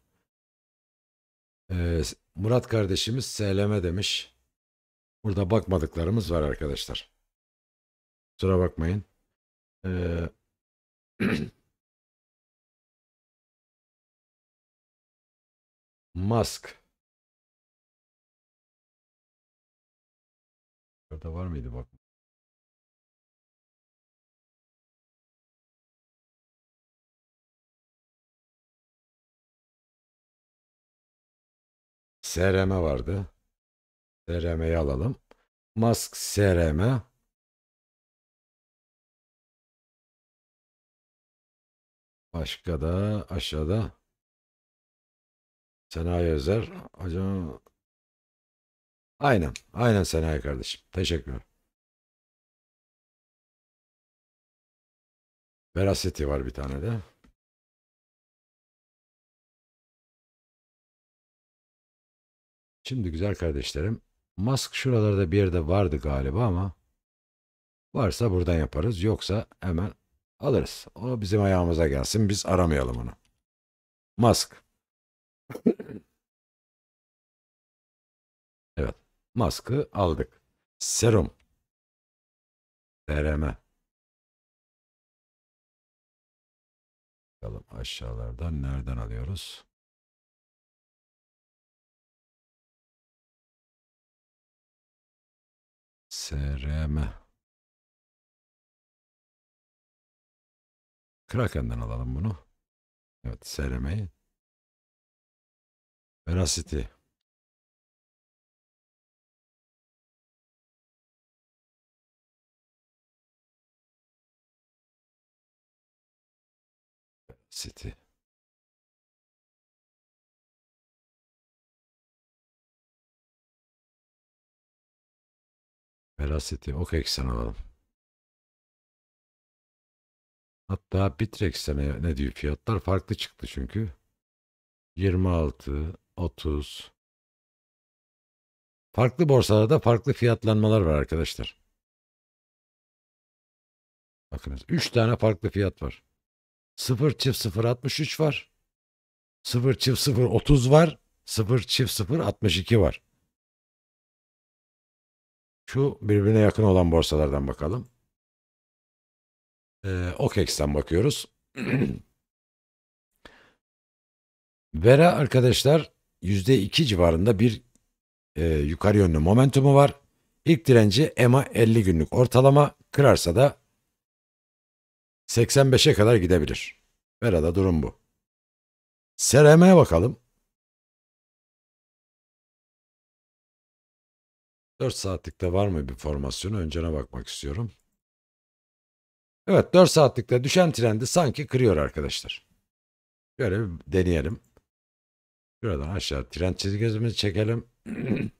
Ee, Murat kardeşimiz SLM demiş. Burada bakmadıklarımız var arkadaşlar. Sıra bakmayın. Ee, mask. Burada var mıydı bak SRM vardı. SRM'yi alalım. Mask SRM. Başka da aşağıda Senayi Özer. Acaba. Aynen. Aynen Senayi kardeşim. Teşekkürler. Veracity var bir tane de. Şimdi güzel kardeşlerim, Musk şuralarda bir yerde vardı galiba ama varsa buradan yaparız, yoksa hemen alırız. O bizim ayağımıza gelsin, biz aramayalım onu. Musk. evet, Musk'ı aldık. Serum. DRM. Bakalım aşağılarda nereden alıyoruz? SRM. Kraken'den alalım bunu. Evet SRM'yi. Veracity. City. Velocity ok eksen alalım. Hatta bitir eksene ne diyor fiyatlar farklı çıktı çünkü. 26, 30. Farklı borsalarda farklı fiyatlanmalar var arkadaşlar. Bakınız 3 tane farklı fiyat var. 0 çift 0 63 var. 0 çift 0 30 var. 0 çift 0 62 var. Şu birbirine yakın olan borsalardan bakalım. Ee, OKEX'ten bakıyoruz. Vera arkadaşlar %2 civarında bir e, yukarı yönlü momentumu var. İlk direnci EMA 50 günlük ortalama kırarsa da 85'e kadar gidebilir. Vera'da durum bu. SRM'ye bakalım. 4 saatlikte var mı bir formasyon? Öncene bakmak istiyorum. Evet 4 saatlikte düşen trendi sanki kırıyor arkadaşlar. Böyle bir deneyelim. Şuradan aşağı trend çizgimizi çekelim.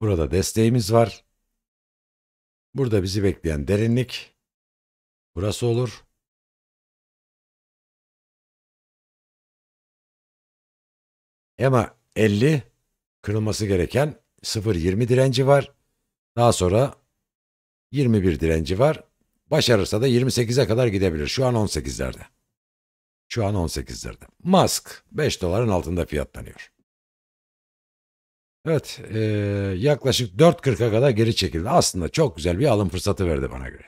Burada desteğimiz var. Burada bizi bekleyen derinlik. Burası olur. EMA 50 kırılması gereken 0.20 direnci var. Daha sonra 21 direnci var. Başarırsa da 28'e kadar gidebilir. Şu an 18'lerde. Şu an 18'lerde. Musk 5 doların altında fiyatlanıyor. Evet e, yaklaşık 4.40'a kadar geri çekildi. Aslında çok güzel bir alım fırsatı verdi bana göre.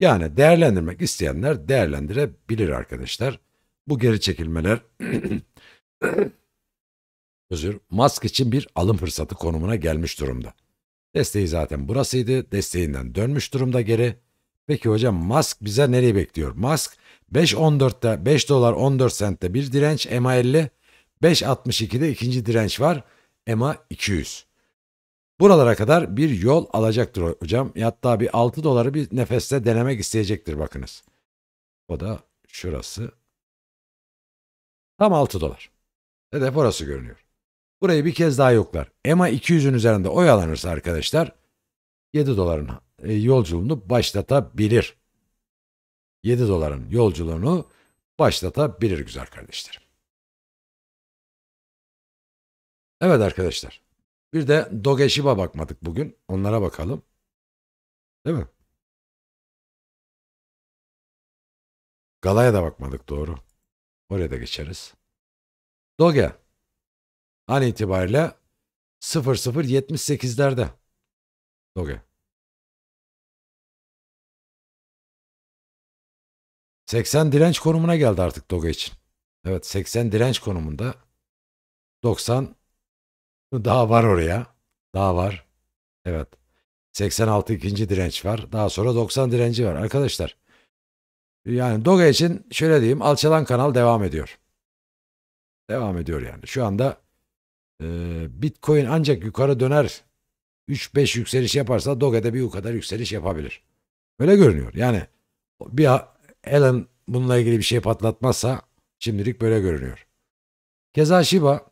Yani değerlendirmek isteyenler değerlendirebilir arkadaşlar. Bu geri çekilmeler özür Musk için bir alım fırsatı konumuna gelmiş durumda. Desteği zaten burasıydı. Desteğinden dönmüş durumda geri. Peki hocam Musk bize nereyi bekliyor? Musk 5.14'te 5 dolar 14 sentte bir direnç EMA 50, 5.62'de ikinci direnç var EMA 200. Buralara kadar bir yol alacaktır hocam. Hatta bir 6 doları bir nefeste denemek isteyecektir bakınız. O da şurası. Tam 6 dolar. Hedef orası görünüyor. Burayı bir kez daha yoklar. EMA 200'ün üzerinde oyalanırsa arkadaşlar 7 doların e, yolculuğunu başlatabilir. 7 doların yolculuğunu başlatabilir güzel kardeşlerim. Evet arkadaşlar. Bir de Dogeşib'e bakmadık bugün. Onlara bakalım. Değil mi? Galaya da bakmadık doğru. Oraya da geçeriz. Doge an itibariyle 0078'lerde. Doge. 80 direnç konumuna geldi artık Doge için. Evet 80 direnç konumunda. 90 daha var oraya. Daha var. Evet. 86 ikinci direnç var. Daha sonra 90 direnci var. Arkadaşlar yani Doge için şöyle diyeyim alçalan kanal devam ediyor. Devam ediyor yani. Şu anda ee, Bitcoin ancak yukarı döner 3-5 yükseliş yaparsa Doge'de bir o kadar yükseliş yapabilir. Öyle görünüyor. Yani bir Elon bununla ilgili bir şey patlatmazsa şimdilik böyle görünüyor. Keza Shiba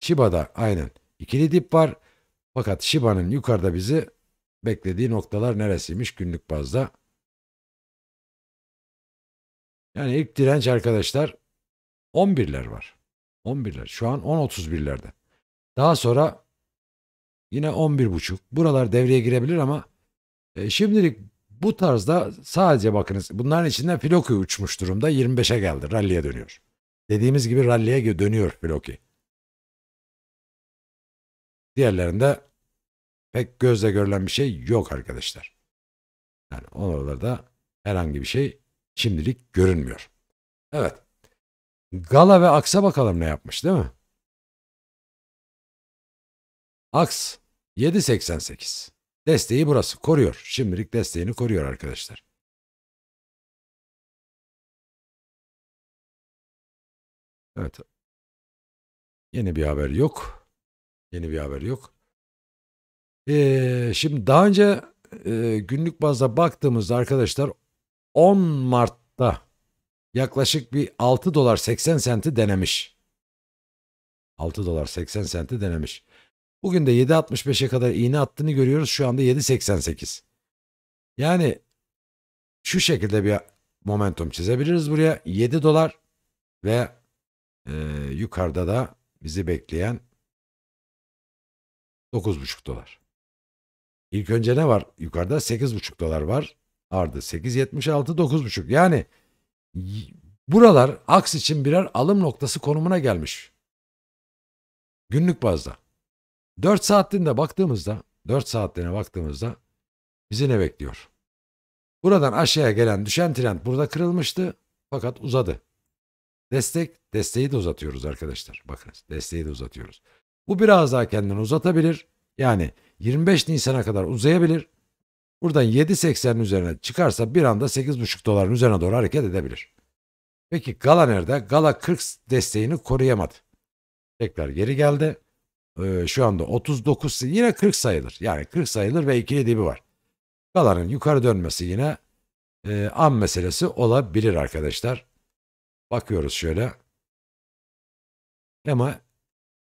Shiba'da aynen ikili dip var. Fakat Shiba'nın yukarıda bizi beklediği noktalar neresiymiş günlük bazda? Yani ilk direnç arkadaşlar 11'ler var. 11'ler. Şu an 10.31'lerde. Daha sonra yine 11.5. Buralar devreye girebilir ama e, şimdilik bu tarzda sadece bakınız bunların içinde Filoki uçmuş durumda 25'e geldi. Rally'e dönüyor. Dediğimiz gibi rally'e dönüyor Filoki. Diğerlerinde pek gözle görülen bir şey yok arkadaşlar. Yani oralarda herhangi bir şey şimdilik görünmüyor. Evet. Gala ve Aks'a bakalım ne yapmış değil mi? Aks 7.88. Desteği burası. Koruyor. Şimdilik desteğini koruyor arkadaşlar. Evet. Yeni bir haber yok. Yeni bir haber yok. Ee, şimdi daha önce e, günlük bazda baktığımızda arkadaşlar 10 Mart'ta yaklaşık bir 6 dolar 80 senti denemiş. 6 dolar 80 senti denemiş. Bugün de 7.65'e kadar iğne attığını görüyoruz. Şu anda 7.88. Yani şu şekilde bir momentum çizebiliriz buraya. 7 dolar ve e, yukarıda da bizi bekleyen 9.5 dolar. İlk önce ne var? Yukarıda 8.5 dolar var. Ardı 8.76 9.5. Yani Buralar aks için birer alım noktası konumuna gelmiş. Günlük bazda. 4 saatliğine baktığımızda, 4 saatliğine baktığımızda bizi ne bekliyor? Buradan aşağıya gelen düşen trend burada kırılmıştı fakat uzadı. Destek, desteği de uzatıyoruz arkadaşlar. Bakınız desteği de uzatıyoruz. Bu biraz daha kendini uzatabilir. Yani 25 Nisan'a kadar uzayabilir. Buradan 7.80'in üzerine çıkarsa bir anda 8.5 doların üzerine doğru hareket edebilir. Peki Gala nerede? Gala 40 desteğini koruyamadı. Tekrar geri geldi. Ee, şu anda 39 yine 40 sayılır. Yani 40 sayılır ve ikili dibi var. Gala'nın yukarı dönmesi yine e, an meselesi olabilir arkadaşlar. Bakıyoruz şöyle. Ama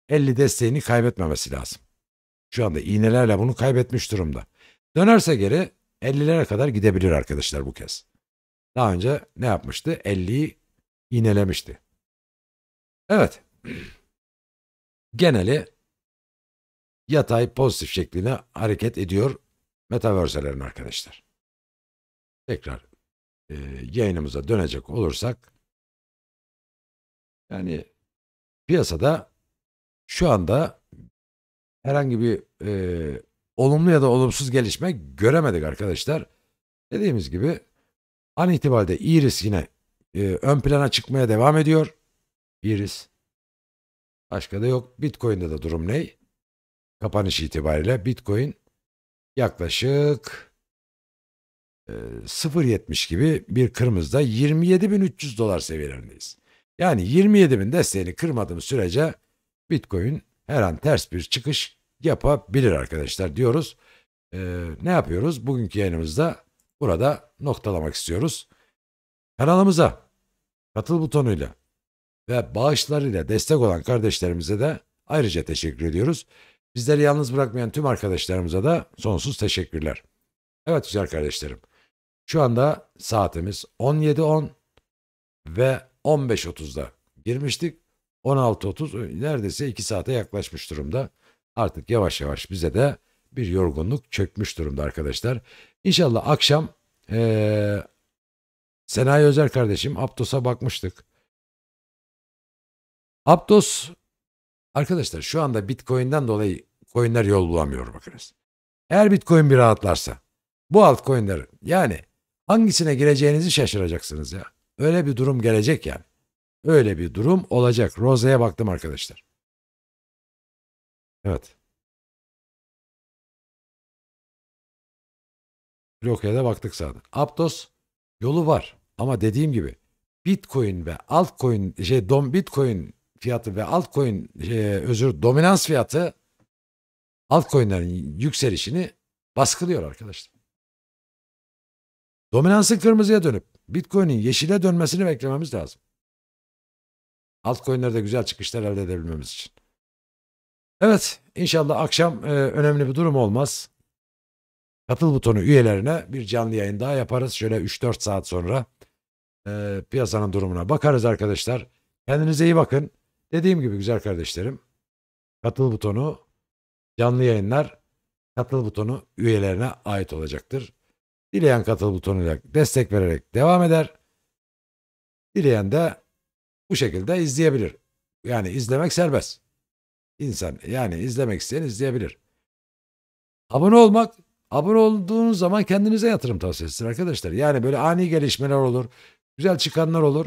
50 desteğini kaybetmemesi lazım. Şu anda iğnelerle bunu kaybetmiş durumda. Dönerse geri 50'lere kadar gidebilir arkadaşlar bu kez. Daha önce ne yapmıştı? 50'yi iğnelemişti. Evet. Geneli yatay pozitif şekline hareket ediyor metaverselerin arkadaşlar. Tekrar e, yayınımıza dönecek olursak yani piyasada şu anda herhangi bir e, olumlu ya da olumsuz gelişme göremedik arkadaşlar. Dediğimiz gibi an itibariyle iris yine e, ön plana çıkmaya devam ediyor. Iris. Başka da yok. Bitcoin'de de durum ne? Kapanış itibariyle Bitcoin yaklaşık e, 0.70 gibi bir kırmızıda 27.300 dolar seviyelerindeyiz. Yani 27.000 desteğini kırmadığım sürece Bitcoin her an ters bir çıkış yapabilir arkadaşlar diyoruz. Ee, ne yapıyoruz? Bugünkü yayınımızda burada noktalamak istiyoruz. Kanalımıza katıl butonuyla ve bağışlarıyla destek olan kardeşlerimize de ayrıca teşekkür ediyoruz. Bizleri yalnız bırakmayan tüm arkadaşlarımıza da sonsuz teşekkürler. Evet güzel kardeşlerim. Şu anda saatimiz 17.10 ve 15.30'da girmiştik. 16.30 neredeyse 2 saate yaklaşmış durumda artık yavaş yavaş bize de bir yorgunluk çökmüş durumda arkadaşlar. İnşallah akşam ee, Senay Özer kardeşim Aptos'a bakmıştık. Aptos arkadaşlar şu anda Bitcoin'den dolayı coinler yol bulamıyor bakınız. Eğer Bitcoin bir rahatlarsa bu altcoin'ler yani hangisine gireceğinizi şaşıracaksınız ya. Öyle bir durum gelecek yani. Öyle bir durum olacak. Rose'ye baktım arkadaşlar. Evet. Blokya'ya da baktık zaten. Aptos yolu var ama dediğim gibi Bitcoin ve altcoin şey dom Bitcoin fiyatı ve altcoin şey, özür dominans fiyatı altcoin'lerin yükselişini baskılıyor arkadaşlar. Dominansın kırmızıya dönüp Bitcoin'in yeşile dönmesini beklememiz lazım. Altcoin'lerde güzel çıkışlar elde edebilmemiz için. Evet inşallah akşam e, önemli bir durum olmaz. Katıl butonu üyelerine bir canlı yayın daha yaparız. Şöyle 3-4 saat sonra e, piyasanın durumuna bakarız arkadaşlar. Kendinize iyi bakın. Dediğim gibi güzel kardeşlerim. Katıl butonu canlı yayınlar katıl butonu üyelerine ait olacaktır. Dileyen katıl butonuyla destek vererek devam eder. Dileyen de bu şekilde izleyebilir. Yani izlemek serbest. İnsan yani izlemek isteyen izleyebilir. Abone olmak, abone olduğunuz zaman kendinize yatırım tavsiyesidir arkadaşlar. Yani böyle ani gelişmeler olur, güzel çıkanlar olur.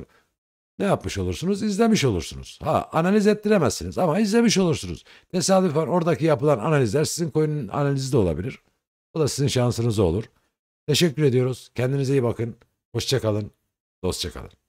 Ne yapmış olursunuz? İzlemiş olursunuz. Ha analiz ettiremezsiniz ama izlemiş olursunuz. Tesadüfen oradaki yapılan analizler sizin koyunun analizi de olabilir. Bu da sizin şansınız olur. Teşekkür ediyoruz. Kendinize iyi bakın. Hoşçakalın. Dostça kalın.